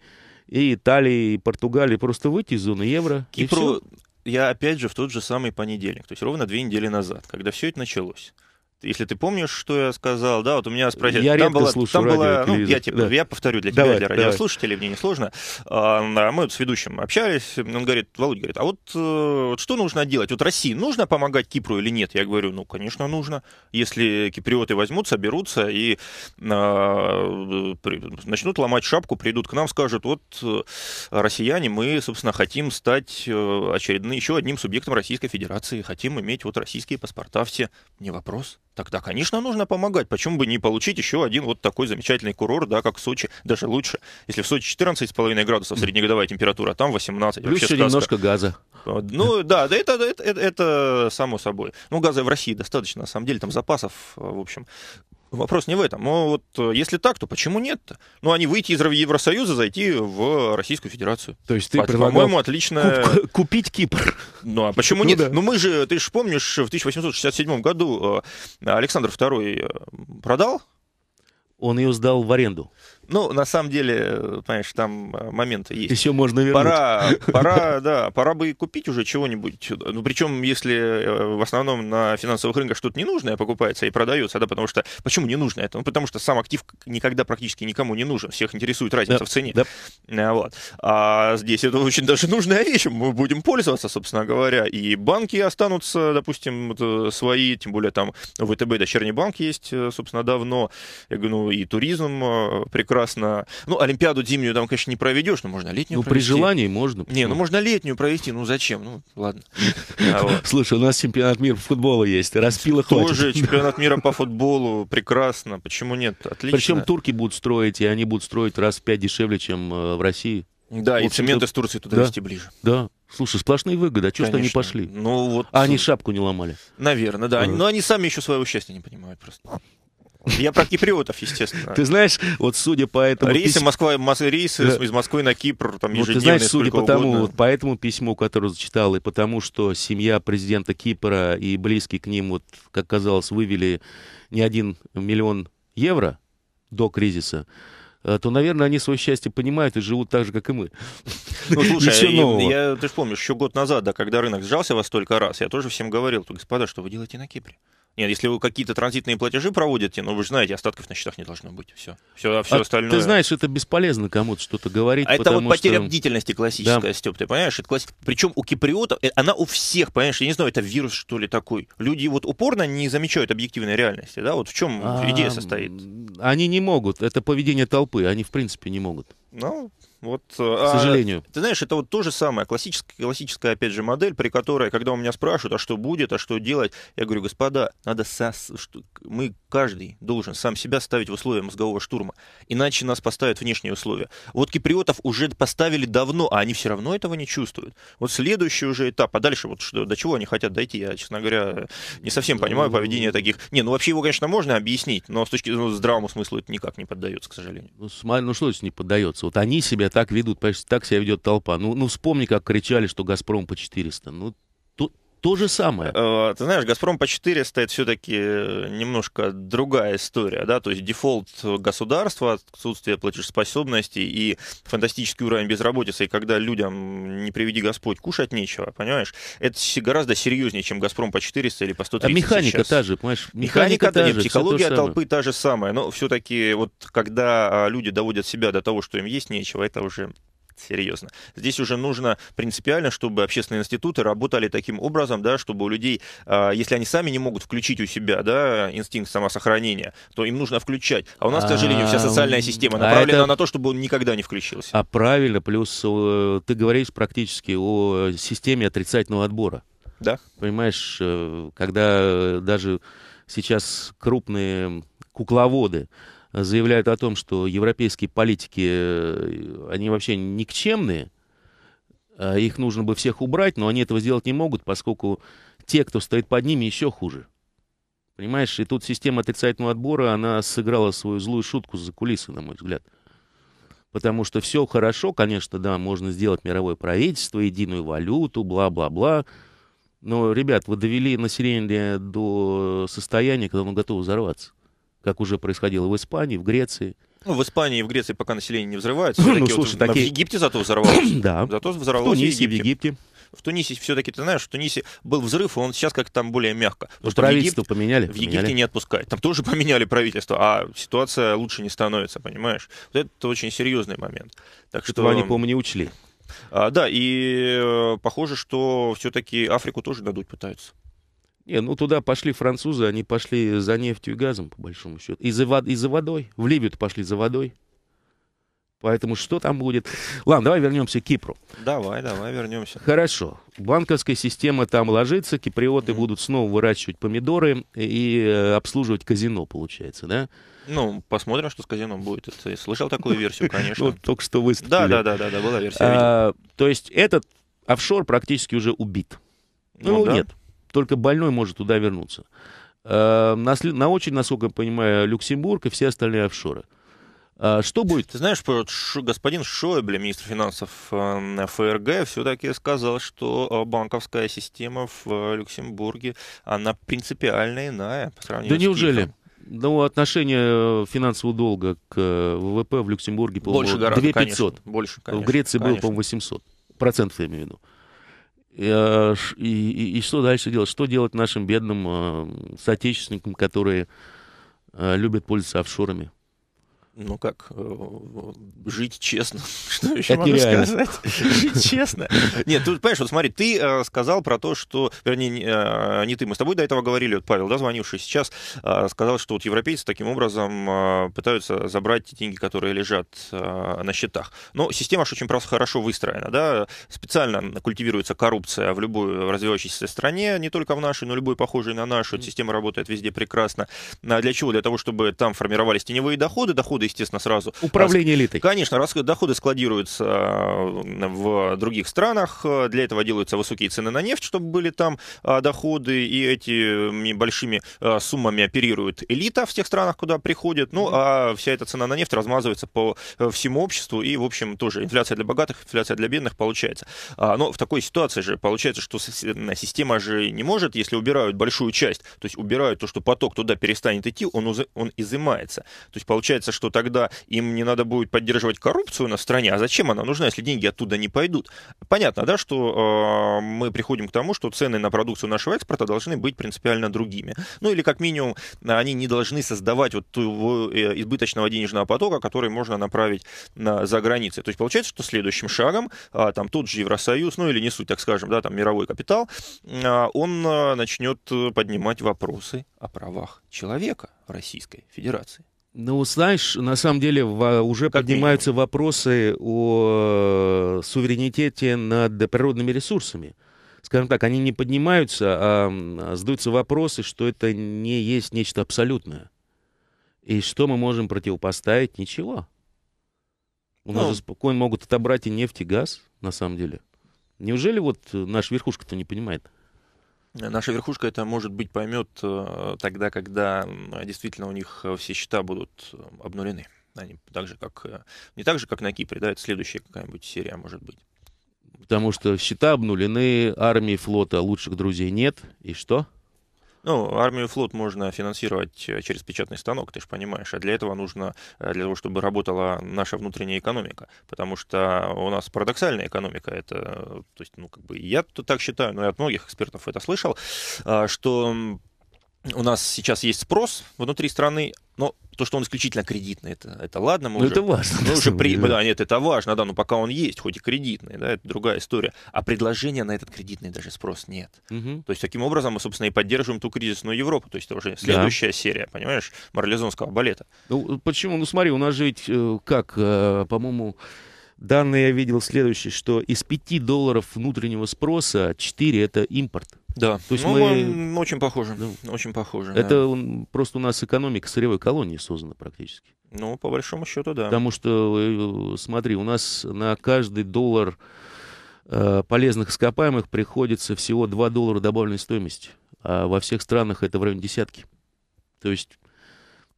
и Италии, и Португалии просто выйти из зоны евро? Кипру я опять же в тот же самый понедельник, то есть ровно две недели назад, когда все это началось если ты помнишь, что я сказал, да, вот у меня спросили, я там была, слушаю там была, ну, я, типа, да. я повторю для тебя, давай, для радиослушателей, мне не сложно. А, а, мы с ведущим общались, он говорит, Володя говорит, а вот, э, вот что нужно делать? Вот России нужно помогать Кипру или нет? Я говорю, ну, конечно, нужно. Если киприоты возьмутся, берутся и а, при, начнут ломать шапку, придут к нам, скажут, вот, э, россияне, мы, собственно, хотим стать э, очередным, еще одним субъектом Российской Федерации, хотим иметь вот российские паспорта все, не вопрос. Тогда, конечно, нужно помогать. Почему бы не получить еще один вот такой замечательный курорт, да, как Сочи, даже лучше. Если в Сочи 14,5 градусов среднегодовая температура, а там 18. Плюс еще немножко газа. А, ну да, да это, это, это, это само собой. Ну газа в России достаточно, на самом деле, там запасов, а, в общем, Вопрос не в этом. Но ну, вот э, если так, то почему нет-то? Ну, они выйти из Евросоюза, зайти в Российскую Федерацию. То есть ты По- предлагал... По-моему, отлично... купить Кипр. Ну, а почему ну нет? Ну, мы же, ты же помнишь, в 1867 году э, Александр II э, продал он ее сдал в аренду. Ну, на самом деле, понимаешь, там э, моменты есть. Еще можно вернуть. Пора, пора, да, пора бы и купить уже чего-нибудь. Ну, причем, если э, в основном на финансовых рынках что-то ненужное покупается и продается, да, потому что... Почему не нужно Ну, потому что сам актив никогда практически никому не нужен. Всех интересует разница да, в цене. Да. Э, вот. А здесь это очень даже нужная вещь. Мы будем пользоваться, собственно говоря. И банки останутся, допустим, свои, тем более там ВТБ, дочерний банк есть, собственно, давно. Я говорю, ну, и туризм прекрасно прекрасно. Ну, Олимпиаду зимнюю там, конечно, не проведешь, но можно летнюю ну, провести. при желании можно. Не, ну можно летнюю провести, ну зачем? Ну, ладно. А слушай, у нас чемпионат мира по футболу есть, распила хватит. Тоже чемпионат мира по футболу, прекрасно, почему нет? Отлично. Причем турки будут строить, и они будут строить раз в пять дешевле, чем э, в России. Да, и цемент из Турции туда вести ближе. Да, Слушай, сплошные выгоды, а что Конечно. они пошли? Ну, вот... А они шапку не ломали. Наверное, да. А. но они сами еще своего счастья не понимают просто. Я про киприотов, естественно. Ты знаешь, вот судя по этому... Рейсы, пись... Москва, Мос... рейсы да. из Москвы на Кипр, там ежедневные, вот, ты знаешь, судя по тому, вот по этому письму, которое зачитал, и потому, что семья президента Кипра и близкие к ним, вот, как казалось, вывели не один миллион евро до кризиса, э, то, наверное, они свое счастье понимают и живут так же, как и мы. Ну, слушай, я, я, ты же помнишь, еще год назад, да, когда рынок сжался во столько раз, я тоже всем говорил, господа, что вы делаете на Кипре? Нет, если вы какие-то транзитные платежи проводите, ну вы же знаете, остатков на счетах не должно быть. Все. Все, а все а остальное. Ты знаешь, это бесполезно кому-то что-то говорить. А это вот потеря что... бдительности классическая, да. Степ, ты понимаешь? Это классика. Причем у киприотов, э, она у всех, понимаешь, я не знаю, это вирус, что ли, такой. Люди вот упорно не замечают объективной реальности. Да, вот в чем а, идея состоит. Они не могут. Это поведение толпы. Они в принципе не могут. Ну, вот, э, к а, сожалению. А, ты знаешь, это вот то же самое, классическая, классическая, опять же, модель, при которой, когда у меня спрашивают, а что будет, а что делать, я говорю, господа, надо сос... что... мы каждый должен сам себя ставить в условия мозгового штурма, иначе нас поставят внешние условия. Вот киприотов уже поставили давно, а они все равно этого не чувствуют. Вот следующий уже этап, а дальше вот что, до чего они хотят дойти, я, честно говоря, не совсем понимаю поведение таких. Не, ну вообще его, конечно, можно объяснить, но с точки зрения ну, здравому смыслу это никак не поддается, к сожалению. Ну, смотри, ну что здесь не поддается? Вот они себя так ведут, почти так себя ведет толпа. Ну, ну вспомни, как кричали, что «Газпром» по 400. Ну, то же самое. Э, ты знаешь, «Газпром» по 400 это все-таки э, немножко другая история, да, то есть дефолт государства, отсутствие платежеспособности и фантастический уровень безработицы, и когда людям, не приведи Господь, кушать нечего, понимаешь, это гораздо серьезнее, чем «Газпром» по 400 или по 130 А механика сейчас. та же, понимаешь? Механика, механика та, та же, психология толпы та же самая, но все-таки вот когда а, люди доводят себя до того, что им есть нечего, это уже серьезно. Здесь уже нужно принципиально, чтобы общественные институты работали таким образом, да, чтобы у людей, а, если они сами не могут включить у себя да, инстинкт самосохранения, то им нужно включать. А у нас, к сожалению, вся а, социальная система а направлена а это... на то, чтобы он никогда не включился. А правильно, плюс э, ты говоришь практически о системе отрицательного отбора. Да. Понимаешь, э, когда э, даже сейчас крупные кукловоды заявляют о том, что европейские политики, э, они вообще никчемные, а их нужно бы всех убрать, но они этого сделать не могут, поскольку те, кто стоит под ними, еще хуже. Понимаешь, и тут система отрицательного отбора, она сыграла свою злую шутку за кулисы, на мой взгляд. Потому что все хорошо, конечно, да, можно сделать мировое правительство, единую валюту, бла-бла-бла. Но, ребят, вы довели население до состояния, когда оно готово взорваться как уже происходило в Испании, в Греции. Ну, в Испании и в Греции пока население не взрывается. Ну, слушай, вот, такие... В Египте зато взорвалось. да. Зато взорвалось в Тунисе, в Египте. В Тунисе все-таки, ты знаешь, в Тунисе был взрыв, и он сейчас как-то там более мягко. Потому ну, что правительство Египт, поменяли? В Египте поменяли. не отпускают. Там тоже поменяли правительство, а ситуация лучше не становится, понимаешь? Вот это очень серьезный момент. Так что, что они, по-моему, не учли. А, да, и э, похоже, что все-таки Африку тоже надуть пытаются. Не, ну туда пошли французы, они пошли за нефтью и газом, по большому счету. И за, и за водой. В Ливию пошли за водой. Поэтому что там будет? Ладно, давай вернемся к Кипру. Давай, давай вернемся. Хорошо. Банковская система там ложится, киприоты mm будут снова выращивать помидоры и э, обслуживать казино, получается, да? Ну, посмотрим, что с казино будет. Ты слышал такую версию, конечно. Ну, только что выставили. Да, да, да, да, да была версия. А, то есть этот офшор практически уже убит. Ну, ну нет. Только больной может туда вернуться. Э, на, на очередь, насколько я понимаю, Люксембург и все остальные офшоры. Э, что будет? Ты знаешь, господин Шойбле, министр финансов эм, ФРГ, все-таки сказал, что э, банковская система в Люксембурге, она принципиально иная по сравнению да с неужели? Кипром. Ну, отношение финансового долга к ВВП в Люксембурге, по-моему, 2500. Конечно, больше, конечно, в Греции конечно. было, по-моему, 800. Процентов я имею в виду. Э, и, и, и что дальше делать? Что делать нашим бедным э, соотечественникам, которые э, любят пользоваться офшорами? ну как, э, жить честно. Что еще это могу реально. сказать? Жить честно. Нет, тут, понимаешь, вот смотри, ты э, сказал про то, что, вернее, э, не ты, мы с тобой до этого говорили, вот Павел, да, звонивший сейчас, сказал, что вот европейцы таким образом пытаются забрать деньги, которые лежат на счетах. Но система же очень просто хорошо выстроена, да, специально культивируется коррупция в любой развивающейся стране, не только в нашей, но любой похожей на нашу, система работает везде прекрасно. А для чего? Для того, чтобы там формировались теневые доходы, доходы естественно, сразу... Управление элитой. Конечно, расходы, доходы складируются э, в других странах. Для этого делаются высокие цены на нефть, чтобы были там э, доходы. И этими большими э, суммами оперирует элита в тех странах, куда приходит. Ну, а вся эта цена на нефть размазывается по всему обществу. И, в общем, тоже инфляция для богатых, инфляция для бедных получается. А, но в такой ситуации же получается, что система же не может, если убирают большую часть, то есть убирают то, что поток туда перестанет идти, он, он изымается. То есть получается, что тогда им не надо будет поддерживать коррупцию на стране, а зачем она нужна, если деньги оттуда не пойдут? Понятно, да, что э, мы приходим к тому, что цены на продукцию нашего экспорта должны быть принципиально другими. Ну или как минимум они не должны создавать вот того э, избыточного денежного потока, который можно направить на, за границей. То есть получается, что следующим шагом а, там тот же Евросоюз, ну или не суть, так скажем, да, там мировой капитал, а, он а, начнет э, поднимать вопросы о правах человека в Российской Федерации. Ну, знаешь, на самом деле уже как поднимаются минимум. вопросы о э, суверенитете над природными ресурсами. Скажем так, они не поднимаются, а задаются вопросы, что это не есть нечто абсолютное. И что мы можем противопоставить? Ничего. У ну, нас же спокойно могут отобрать и нефть, и газ, на самом деле. Неужели вот э, наша верхушка-то не понимает? Наша верхушка это, может быть, поймет э, тогда, когда действительно у них э, все счета будут э, обнулены. Они так же, как, не так же, как на Кипре, да, это следующая какая-нибудь серия, может быть. Потому что счета обнулены, армии, флота, лучших друзей нет. И что? Ну, армию флот можно финансировать э, через печатный станок, ты же понимаешь. А для этого нужно, э, для того, чтобы работала наша внутренняя экономика. Потому что у нас парадоксальная экономика. Это, э, то есть, ну, как бы, я так считаю, но ну, и от многих экспертов это слышал, что у нас сейчас есть спрос внутри страны, но то, что он исключительно кредитный, это, это ладно. Мы но ну, уже, это важно. Мы уже при... Да, нет, это важно, да, но пока он есть, хоть и кредитный, да, это другая история. А предложения на этот кредитный даже спрос нет. Угу. То есть, таким образом, мы, собственно, и поддерживаем ту кризисную Европу. То есть, это уже следующая да. серия, понимаешь, марлезонского балета. Ну, почему? Ну, смотри, у нас же ведь э, как, э, по-моему, данные я видел следующие, что из 5 долларов внутреннего спроса 4 это импорт. Да, то есть ну, мы... очень похоже, да. очень похоже. Это да. просто у нас экономика сырьевой колонии создана практически. Ну, по большому счету, да. Потому что, э, смотри, у нас на каждый доллар э, полезных ископаемых приходится всего 2 доллара добавленной стоимости, а во всех странах это в районе десятки. То есть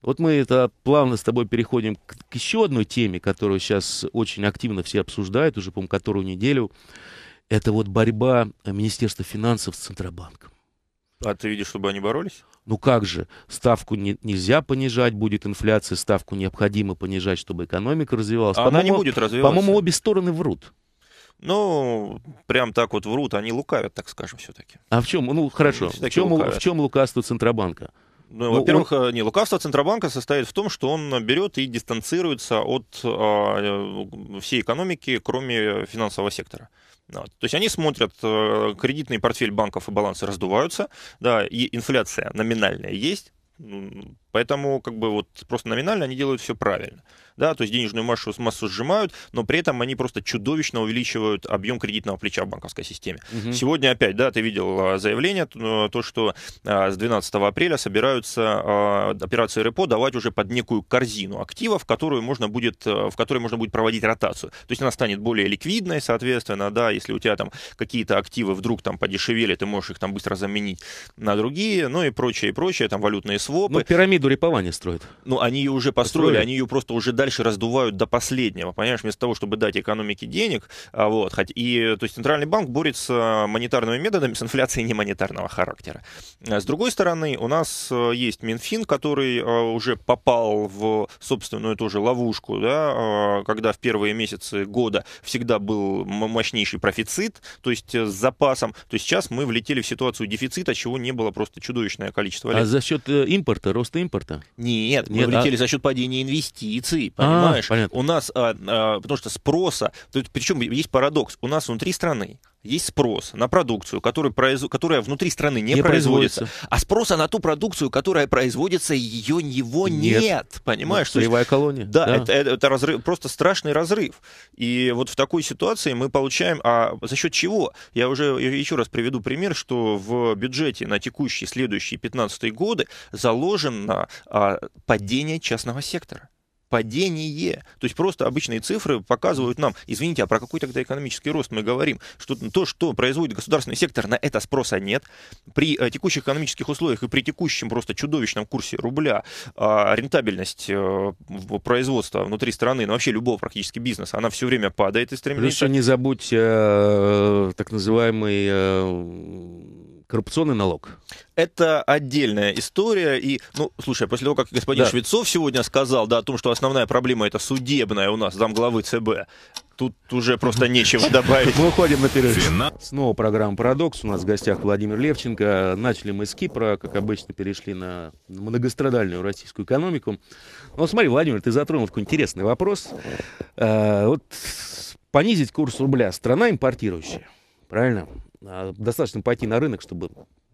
вот мы это плавно с тобой переходим к, к еще одной теме, которую сейчас очень активно все обсуждают, уже, по-моему, которую неделю. Это вот борьба э, Министерства финансов с Центробанком. А ты видишь, чтобы они боролись? Ну как же, ставку не, нельзя понижать, будет инфляция, ставку необходимо понижать, чтобы экономика развивалась. А она не будет развиваться. По-моему, обе стороны врут. Ну, прям так вот врут, они лукавят, так скажем, все-таки. А в чем? Ну, хорошо. В чем, в чем лукавство Центробанка? Ну, ну, во-первых, он... Э, не, лукавство Центробанка состоит в том, что он берет и дистанцируется от э, всей экономики, кроме финансового сектора. Да. То есть они смотрят, э, кредитный портфель банков и балансы раздуваются, да, и инфляция номинальная есть, Поэтому как бы вот просто номинально они делают все правильно. Да, то есть денежную массу, массу сжимают, но при этом они просто чудовищно увеличивают объем кредитного плеча в банковской системе. Угу. Сегодня опять, да, ты видел а, заявление, ну, то, что а, с 12 апреля собираются а, операцию РЭПО давать уже под некую корзину активов, которую можно будет, э, в которой можно будет проводить ротацию. То есть она станет более ликвидной, соответственно, да, если у тебя там какие-то активы вдруг там подешевели, ты можешь их там быстро заменить на другие, ну и прочее, и прочее, там валютные свопы. Ну, пирамид Пирамиду репования строят. Ну, они ее уже построили, построили, они ее просто уже дальше раздувают до последнего. Понимаешь, вместо того, чтобы дать экономике денег, а вот, и, то есть Центральный банк борется монетарными методами с инфляцией не монетарного характера. А с другой стороны, у нас э, есть Минфин, который э, уже попал в собственную тоже ловушку, да, э, когда в первые месяцы года всегда был мощнейший профицит, то есть с запасом, то есть сейчас мы влетели в ситуацию дефицита, чего не было просто чудовищное количество а лет. А за счет импорта, роста импорта импорта? Нет, мы Нет, влетели а... за счет падения инвестиций, а, понимаешь? А, понятно. У нас, а, а, потому что спроса, причем есть парадокс, у нас внутри страны есть спрос на продукцию, которая, произ... которая внутри страны не, не производится. производится, а спроса на ту продукцию, которая производится, ее его нет, нет ну, понимаешь? Ну, сырьевая есть... колония. Да, да. Это, это, это разрыв, просто страшный разрыв. И вот в такой ситуации мы получаем, а за счет чего? Я уже еще раз приведу пример, что в бюджете на текущие, следующие 15 годы заложено а, падение частного сектора падение. То есть просто обычные цифры показывают нам, извините, а про какой тогда экономический рост мы говорим? Что то, что производит государственный сектор, на это спроса нет. При э, текущих экономических условиях и при текущем просто чудовищном курсе рубля а, рентабельность э, производства внутри страны, ну вообще любого практически бизнеса, она все время падает и стремится. Плюс не забудь э, так называемый коррупционный налог. Это отдельная история. И, ну, слушай, после того, как господин да. Швецов сегодня сказал, да, о том, что основная проблема это судебная у нас, замглавы ЦБ, тут уже просто нечего добавить. Мы уходим на перерыв. Снова программа «Парадокс». У нас в гостях Владимир Левченко. Начали мы с Кипра, как обычно, перешли на многострадальную российскую экономику. Ну, смотри, Владимир, ты затронул такой интересный вопрос. Э, вот понизить курс рубля страна импортирующая, правильно? А, достаточно пойти на рынок, чтобы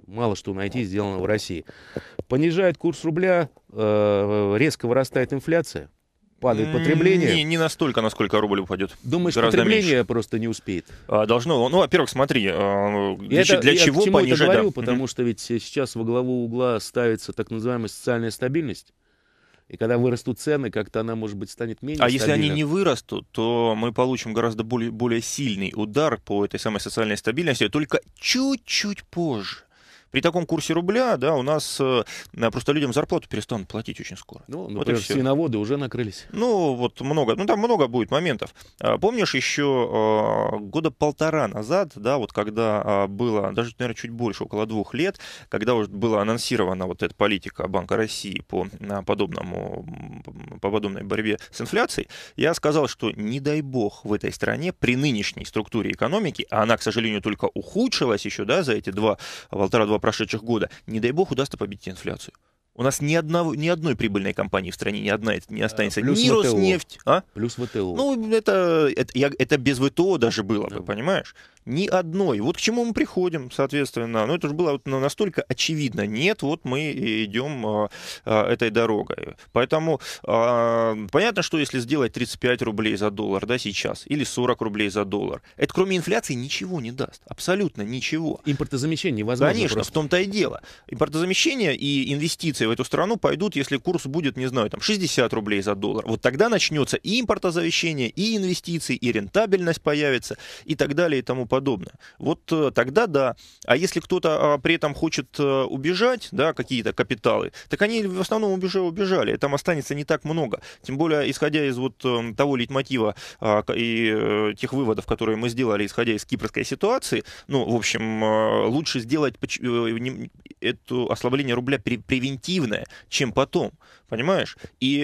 мало что найти сделано в России. Понижает курс рубля, э, резко вырастает инфляция, падает потребление. Не, не настолько, насколько рубль упадет. Думаешь, Гораздо потребление меньше. просто не успеет? А, должно. Ну, во-первых, смотри, для, э, это, для я чего к чему понижать? Я говорю, да. потому mm-hmm. что ведь э, сейчас во главу угла ставится так называемая социальная стабильность. И когда вырастут цены, как-то она, может быть, станет меньше. А стабильна. если они не вырастут, то мы получим гораздо более, более сильный удар по этой самой социальной стабильности, только чуть-чуть позже. При таком курсе рубля, да, у нас э, просто людям зарплату перестанут платить очень скоро. Ну, например, вот свиноводы уже накрылись. Ну, вот много, ну там много будет моментов. А, помнишь еще а, года полтора назад, да, вот когда а, было, даже, наверное, чуть больше, около двух лет, когда уже была анонсирована вот эта политика Банка России по подобному, по подобной борьбе с инфляцией, я сказал, что не дай бог в этой стране при нынешней структуре экономики, а она, к сожалению, только ухудшилась еще, да, за эти два, полтора-два прошедших года, не дай бог удастся победить инфляцию. У нас ни, одного, ни одной прибыльной компании в стране ни одна не останется. Э, плюс ни ВТО. Роснефть. А? Плюс ВТО. Ну, это, это, я, это без ВТО даже было да. бы, понимаешь? ни одной. Вот к чему мы приходим, соответственно. Ну, это же было настолько очевидно. Нет, вот мы идем а, а, этой дорогой. Поэтому а, понятно, что если сделать 35 рублей за доллар да, сейчас или 40 рублей за доллар, это кроме инфляции ничего не даст. Абсолютно ничего. Импортозамещение невозможно. Конечно, просто. в том-то и дело. Импортозамещение и инвестиции в эту страну пойдут, если курс будет, не знаю, там 60 рублей за доллар. Вот тогда начнется и импортозамещение, и инвестиции, и рентабельность появится, и так далее, и тому подобное подобное. Вот э, тогда да. А если кто-то а, при этом хочет э, убежать, да, какие-то капиталы, так они в основном уже убежали. Там останется не так много. Тем более, исходя из вот э, того лейтмотива а, и тех выводов, которые мы сделали, исходя из кипрской ситуации, ну, в общем, лучше сделать это ослабление рубля превентивное, чем потом. Понимаешь? И,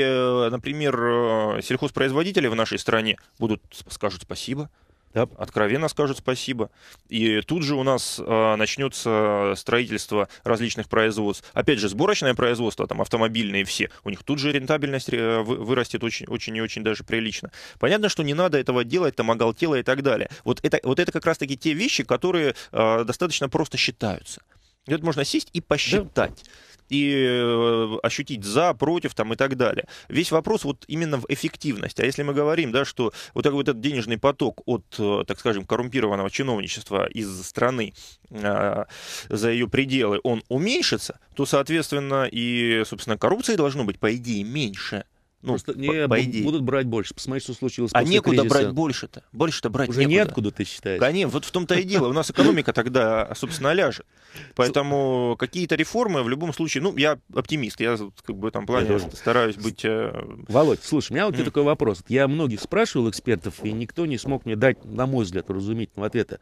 например, сельхозпроизводители в нашей стране будут скажут спасибо да, откровенно скажут спасибо. И тут же у нас э, начнется строительство различных производств. Опять же, сборочное производство, там автомобильные все, у них тут же рентабельность э, вырастет очень, очень и очень даже прилично. Понятно, что не надо этого делать, там оголтело и так далее. Вот это, вот это как раз-таки те вещи, которые э, достаточно просто считаются. Это можно сесть и посчитать. Да и э, ощутить за, против там, и так далее. Весь вопрос вот именно в эффективности. А если мы говорим, да, что вот такой вот этот денежный поток от, э, так скажем, коррумпированного чиновничества из страны а, за ее пределы, он уменьшится, то, соответственно, и, собственно, коррупции должно быть, по идее, меньше. Ну, Просто не по, идее. будут брать больше. Посмотри, что случилось. А после некуда кризиса. брать больше-то. Больше-то брать Уже некуда. неоткуда, ты считаешь? Конечно, вот в том-то и дело. У нас экономика тогда, собственно, ляжет. Поэтому какие-то реформы в любом случае... Ну, я оптимист, я как бы там плане стараюсь быть... Э, Володь, слушай, у меня вот mm. такой вопрос. Я многих спрашивал экспертов, и никто не смог мне дать, на мой взгляд, разумительного ответа.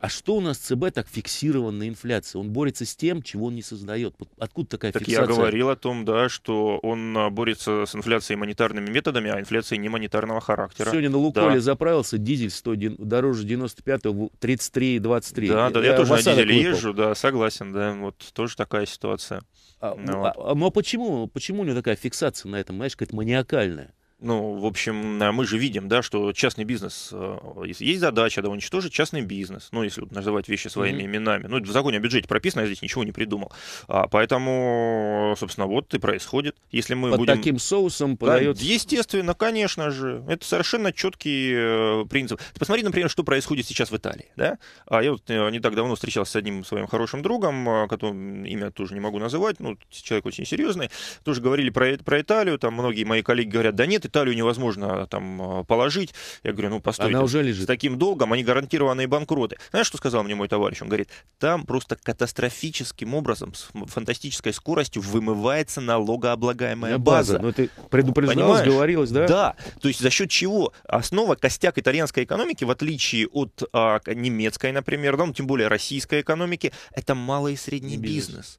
А что у нас ЦБ так фиксированная инфляции? Он борется с тем, чего он не создает. Откуда такая фиксация? Так я говорил о том, да, что он а, борется с инфляцией инфляции монетарными методами, а инфляции не монетарного характера. Сегодня на Луколе да. заправился, дизель 100, дороже 95-го, 33,23. Да, да, я, э, я тоже на дизеле выпал. езжу, да, согласен, да, вот тоже такая ситуация. А, ну, а, вот. а, ну а почему, почему у него такая фиксация на этом, знаешь, какая-то маниакальная? Ну, в общем, а мы же видим, да, что частный бизнес, э, есть задача да, уничтожить частный бизнес, ну, если вот называть вещи своими mm-hmm. именами. Ну, в законе о бюджете прописано, я здесь ничего не придумал. А, поэтому, э, собственно, вот и происходит. Если мы Под будем... таким соусом подается... Да, естественно, конечно же. Это совершенно четкий э, принцип. Посмотри, например, что происходит сейчас в Италии, да? А я вот не так давно встречался с одним своим хорошим другом, которым имя тоже не могу называть, ну, человек очень серьезный, тоже говорили про, про Италию, там многие мои коллеги говорят, да нет, нет, Италию невозможно а, там а, положить. Я говорю, ну постойте, Она уже лежит. с таким долгом они гарантированные банкроты. Знаешь, что сказал мне мой товарищ? Он говорит, там просто катастрофическим образом, с фантастической скоростью вымывается налогооблагаемая база. база. Ну ты предупреждалась, Понимаешь? говорилось, да? Да, то есть за счет чего? Основа, костяк итальянской экономики, в отличие от а, немецкой, например, да, ну, тем более российской экономики, это малый и средний бизнес. бизнес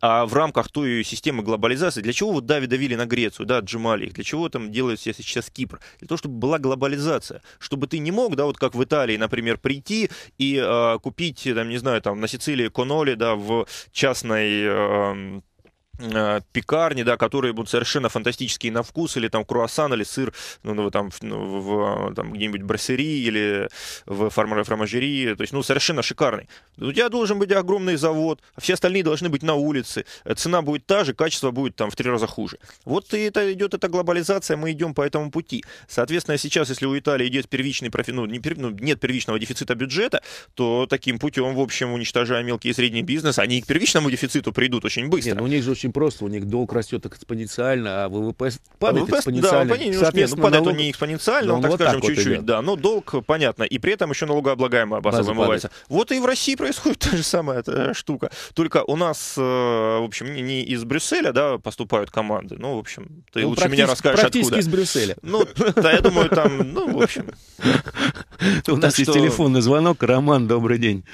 а в рамках той системы глобализации, для чего вот дави давили на Грецию, да, отжимали их, для чего там делают сейчас Кипр? Для того, чтобы была глобализация, чтобы ты не мог, да, вот как в Италии, например, прийти и э, купить, там, не знаю, там, на Сицилии коноли, да, в частной... Э, Э, пекарни, да, которые будут совершенно фантастические на вкус, или там круассан, или сыр, ну, ну, там, в, ну, в, э, там где-нибудь брасерии или в фармажерии, то есть, ну, совершенно шикарный. У тебя должен быть огромный завод, а все остальные должны быть на улице, э, цена будет та же, качество будет там в три раза хуже. Вот и это идет эта глобализация, мы идем по этому пути. Соответственно, сейчас, если у Италии идет первичный, профи... ну, не пер... ну, нет первичного дефицита бюджета, то таким путем, в общем, уничтожая мелкий и средний бизнес, они к первичному дефициту придут очень быстро. Нет, ну, у них же очень очень просто. У них долг растет экспоненциально, а ВВП а падает а ВВП, экспоненциально. Да, ну, ВВП, ну, Соответственно, ну, падает налог... он не экспоненциально, да, ну, он, так вот скажем, чуть-чуть. Вот да, но долг, понятно. И при этом еще налогооблагаемая база, база вымывается. Падает. Вот и в России происходит та же самая эта э, штука. Только у нас, э, в общем, не из Брюсселя да, поступают команды. Ну, в общем, ты ну, лучше меня расскажешь, практически откуда. из Брюсселя. Ну, да, я думаю, там, ну, в общем. У нас есть телефонный звонок. Роман, добрый день.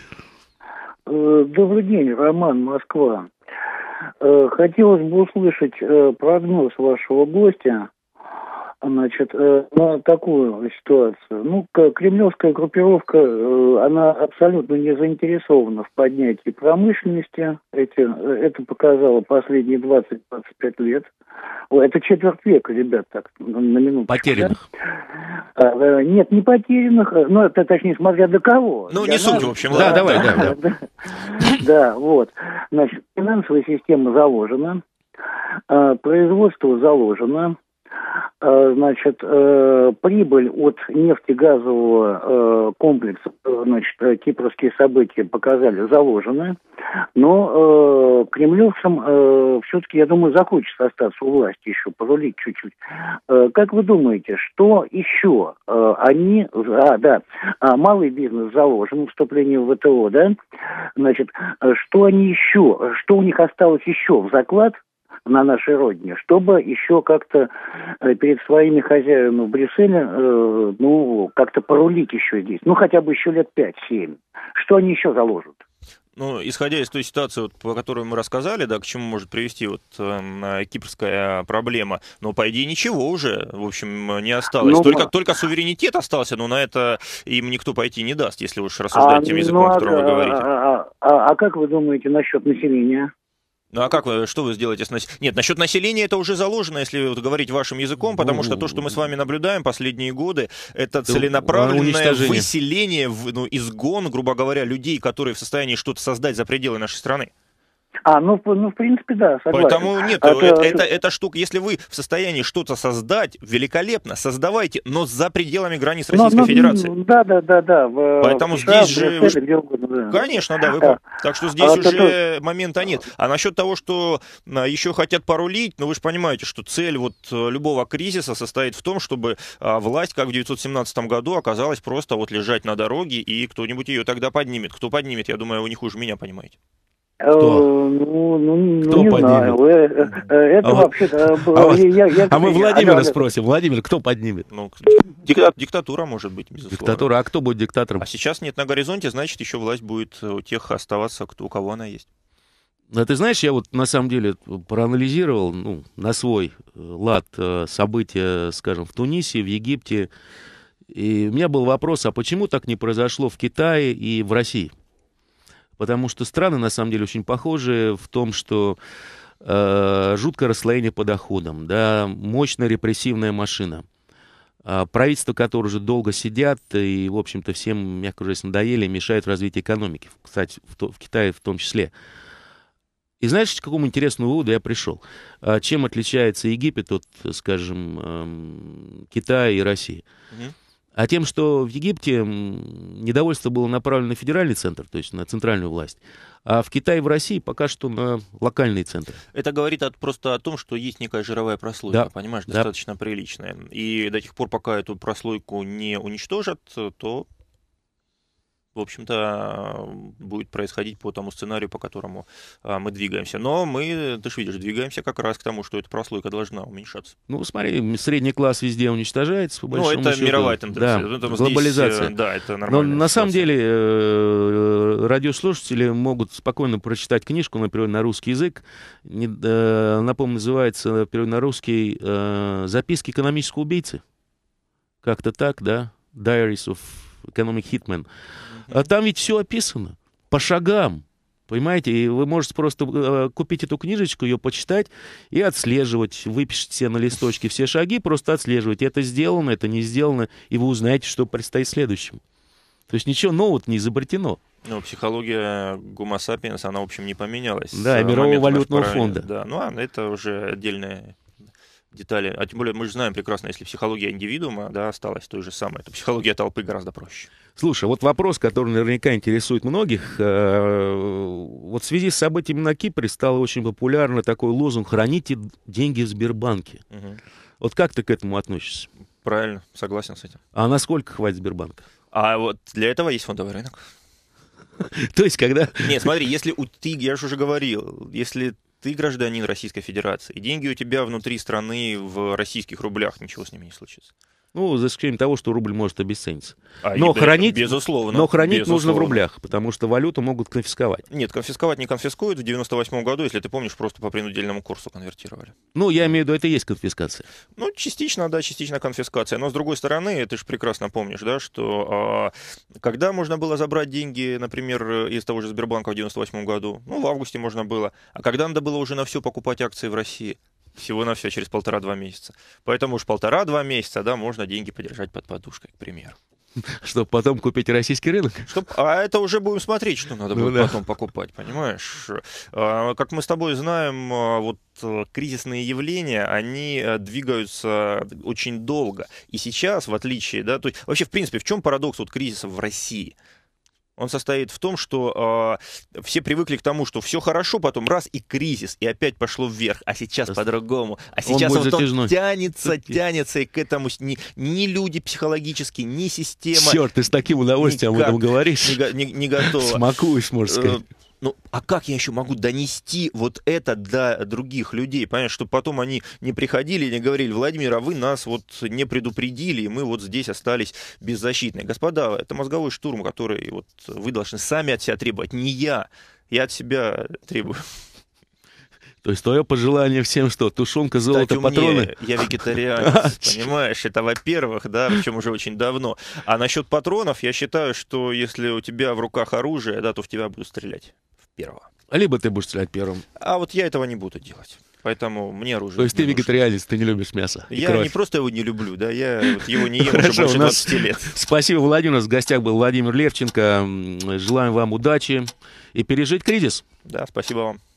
Э, добрый день, Роман, Москва. Э, хотелось бы услышать э, прогноз вашего гостя Значит, э, на такую ситуацию. Ну, кремлевская группировка, э, она абсолютно не заинтересована в поднятии промышленности. Эти, э, это показало последние 20-25 лет. Это четверть века, ребят, так, на минуту. Потерянных. А, нет, не потерянных, но ну, это, точнее, смотря до кого. Ну, Для не суть, в общем. Да, да давай, Да, да вот. Значит, финансовая система заложена, а, производство заложено, Э, значит, э, прибыль от нефтегазового э, комплекса, значит, кипрские события показали заложенную, но кремлевцам все-таки, я думаю, захочется остаться у власти еще, порулить чуть-чуть. Как вы думаете, что еще они... А, да, а, малый бизнес заложен, вступление в ВТО, да? Значит, что они еще, что у них осталось еще в заклад, на нашей родине, чтобы еще как-то э, перед своими хозяевами в Брюсселе, э, ну, как-то порулить еще здесь. Ну, хотя бы еще лет 5-7. Что они еще заложат? Ну, исходя из той ситуации, вот, по которой мы рассказали, да, к чему может привести вот эм, э, кипрская проблема, но ну, по идее ничего уже, в общем, не осталось. Ну, только, только суверенитет остался, но на это им никто пойти не даст, если уж рассуждать а, тем языком, ну, о котором а, вы говорите. А, а, а, а как вы думаете насчет населения? Ну а как вы, что вы сделаете с населением? Нет, насчет населения это уже заложено, если вот говорить вашим языком, потому что то, что мы с ну. вами наблюдаем последние годы, это целенаправленное выселение, ну, изгон, грубо говоря, людей, которые в состоянии что-то создать за пределы нашей страны. А, ну, ну в принципе, да, согласен. Поэтому нет, а, это, это, это штука, если вы в состоянии что-то создать, великолепно, создавайте, но за пределами границ Российской ну, Федерации. Да, да, да, да. В, Поэтому в США, здесь же... Угодно, да. Конечно, да, вы да. Так что здесь а, уже это... момента нет. А насчет того, что а, еще хотят порулить, ну вы же понимаете, что цель вот э, любого кризиса состоит в том, чтобы а, власть, как в 1917 году, оказалась просто вот лежать на дороге, и кто-нибудь ее тогда поднимет. Кто поднимет, я думаю, вы не хуже меня понимаете. Э, кто? Ну, ну, ну Кто ну, не поднимет? знаю. Э, э, а это а вообще... А, я, я, а мы Владимира а, спросим. Владимир, кто поднимет? Ну, дикта, диктатура может быть, безусловно. Диктатура. А кто будет диктатором? А сейчас нет на горизонте, значит, еще власть будет у тех оставаться, кто, у кого она есть. А ты знаешь, я вот на самом деле проанализировал ну, на свой лад события, скажем, в Тунисе, в Египте. И у меня был вопрос, а почему так не произошло в Китае и в России? потому что страны на самом деле очень похожи в том, что э, жуткое расслоение по доходам, да, мощная репрессивная машина. А правительство которое уже долго сидят и, в общем-то, всем, мягко говоря, надоели, мешает развитию экономики, кстати, в, то, в Китае в том числе. И знаешь, к какому интересному выводу я пришел? А чем отличается Египет от, скажем, эм, Китая и России? Mm-hmm а тем, что в Египте недовольство было направлено на федеральный центр, то есть на центральную власть, а в Китае и в России пока что на локальные центры. Это говорит от, просто о том, что есть некая жировая прослойка, да. понимаешь, да. достаточно приличная. И до тех пор, пока эту прослойку не уничтожат, то в общем-то, будет происходить по тому сценарию, по которому а, мы двигаемся. Но мы, ты же видишь, двигаемся как раз к тому, что эта прослойка должна уменьшаться. Ну, смотри, средний класс везде уничтожается, по Ну, это счету. мировая тенденция. Да, глобализация. Здесь, э, да, это нормально. Но на самом деле э, радиослушатели могут спокойно прочитать книжку, например, на русский язык. Э, Напомню, называется, например, на русский «Записки экономического убийцы». Как-то так, да? Diaries of Economic Хитмен. А там ведь все описано по шагам. Понимаете, и вы можете просто э, купить эту книжечку, ее почитать и отслеживать, выпишите все на листочке все шаги, просто отслеживать, это сделано, это не сделано, и вы узнаете, что предстоит следующему. То есть ничего нового не изобретено. Ну, психология гомо она, в общем, не поменялась. Да, мирового валютного фонда. Да, ну, а это уже отдельная детали. А тем более мы же знаем прекрасно, если психология индивидуума да, осталась той же самой, то психология толпы гораздо проще. Слушай, вот вопрос, который наверняка интересует многих. Э, вот в связи с событиями на Кипре стал очень популярно такой лозунг «Храните деньги в Сбербанке». Угу. Вот как ты к этому относишься? Правильно, согласен с этим. А насколько хватит Сбербанка? А вот для этого есть фондовый рынок. То есть, когда... Нет, смотри, если у, ты, я же уже говорил, если ты гражданин Российской Федерации, и деньги у тебя внутри страны в российских рублях, ничего с ними не случится. Ну, за исключением того, что рубль может обесцениться. А, но, хранить, безусловно, но хранить безусловно. нужно в рублях, потому что валюту могут конфисковать. Нет, конфисковать не конфискуют. В 98 году, если ты помнишь, просто по принудительному курсу конвертировали. Ну, я имею в виду, это и есть конфискация. Ну, частично, да, частично конфискация. Но, с другой стороны, ты же прекрасно помнишь, да, что а, когда можно было забрать деньги, например, из того же Сбербанка в 98 году, ну, в августе можно было, а когда надо было уже на все покупать акции в России, всего на все через полтора-два месяца. Поэтому уж полтора-два месяца, да, можно деньги подержать под подушкой, к примеру. Чтобы потом купить российский рынок? Чтоб, а это уже будем смотреть, что надо ну, будет да. потом покупать, понимаешь? А, как мы с тобой знаем, а, вот э, кризисные явления, они э, двигаются очень долго. И сейчас, в отличие, да, то есть вообще, в принципе, в чем парадокс вот кризиса в России – он состоит в том, что э, все привыкли к тому, что все хорошо, потом раз и кризис, и опять пошло вверх, а сейчас по-другому, а сейчас он, вот он тянется, тянется, и к этому ни, ни люди психологически, ни система. Черт, ты с таким удовольствием об этом говоришь. Не, не, не готова. Смакуешь, можно э, сказать ну, а как я еще могу донести вот это до других людей, понимаешь, чтобы потом они не приходили и не говорили, Владимир, а вы нас вот не предупредили, и мы вот здесь остались беззащитные. Господа, это мозговой штурм, который вот вы должны сами от себя требовать, не я, я от себя требую. То есть твое пожелание всем что? Тушенка, золото, Стать патроны? Я вегетарианец, понимаешь? Это во-первых, да, причем уже очень давно. А насчет патронов, я считаю, что если у тебя в руках оружие, да, то в тебя будут стрелять первого. Либо ты будешь стрелять первым. А вот я этого не буду делать. Поэтому мне оружие. То есть ты вегетарианец, ты не любишь мясо. Я кровь. не просто его не люблю, да, я вот его не ем Хорошо, уже больше нас... 20 лет. Спасибо, Владимир. У нас в гостях был Владимир Левченко. Желаем вам удачи и пережить кризис. Да, спасибо вам.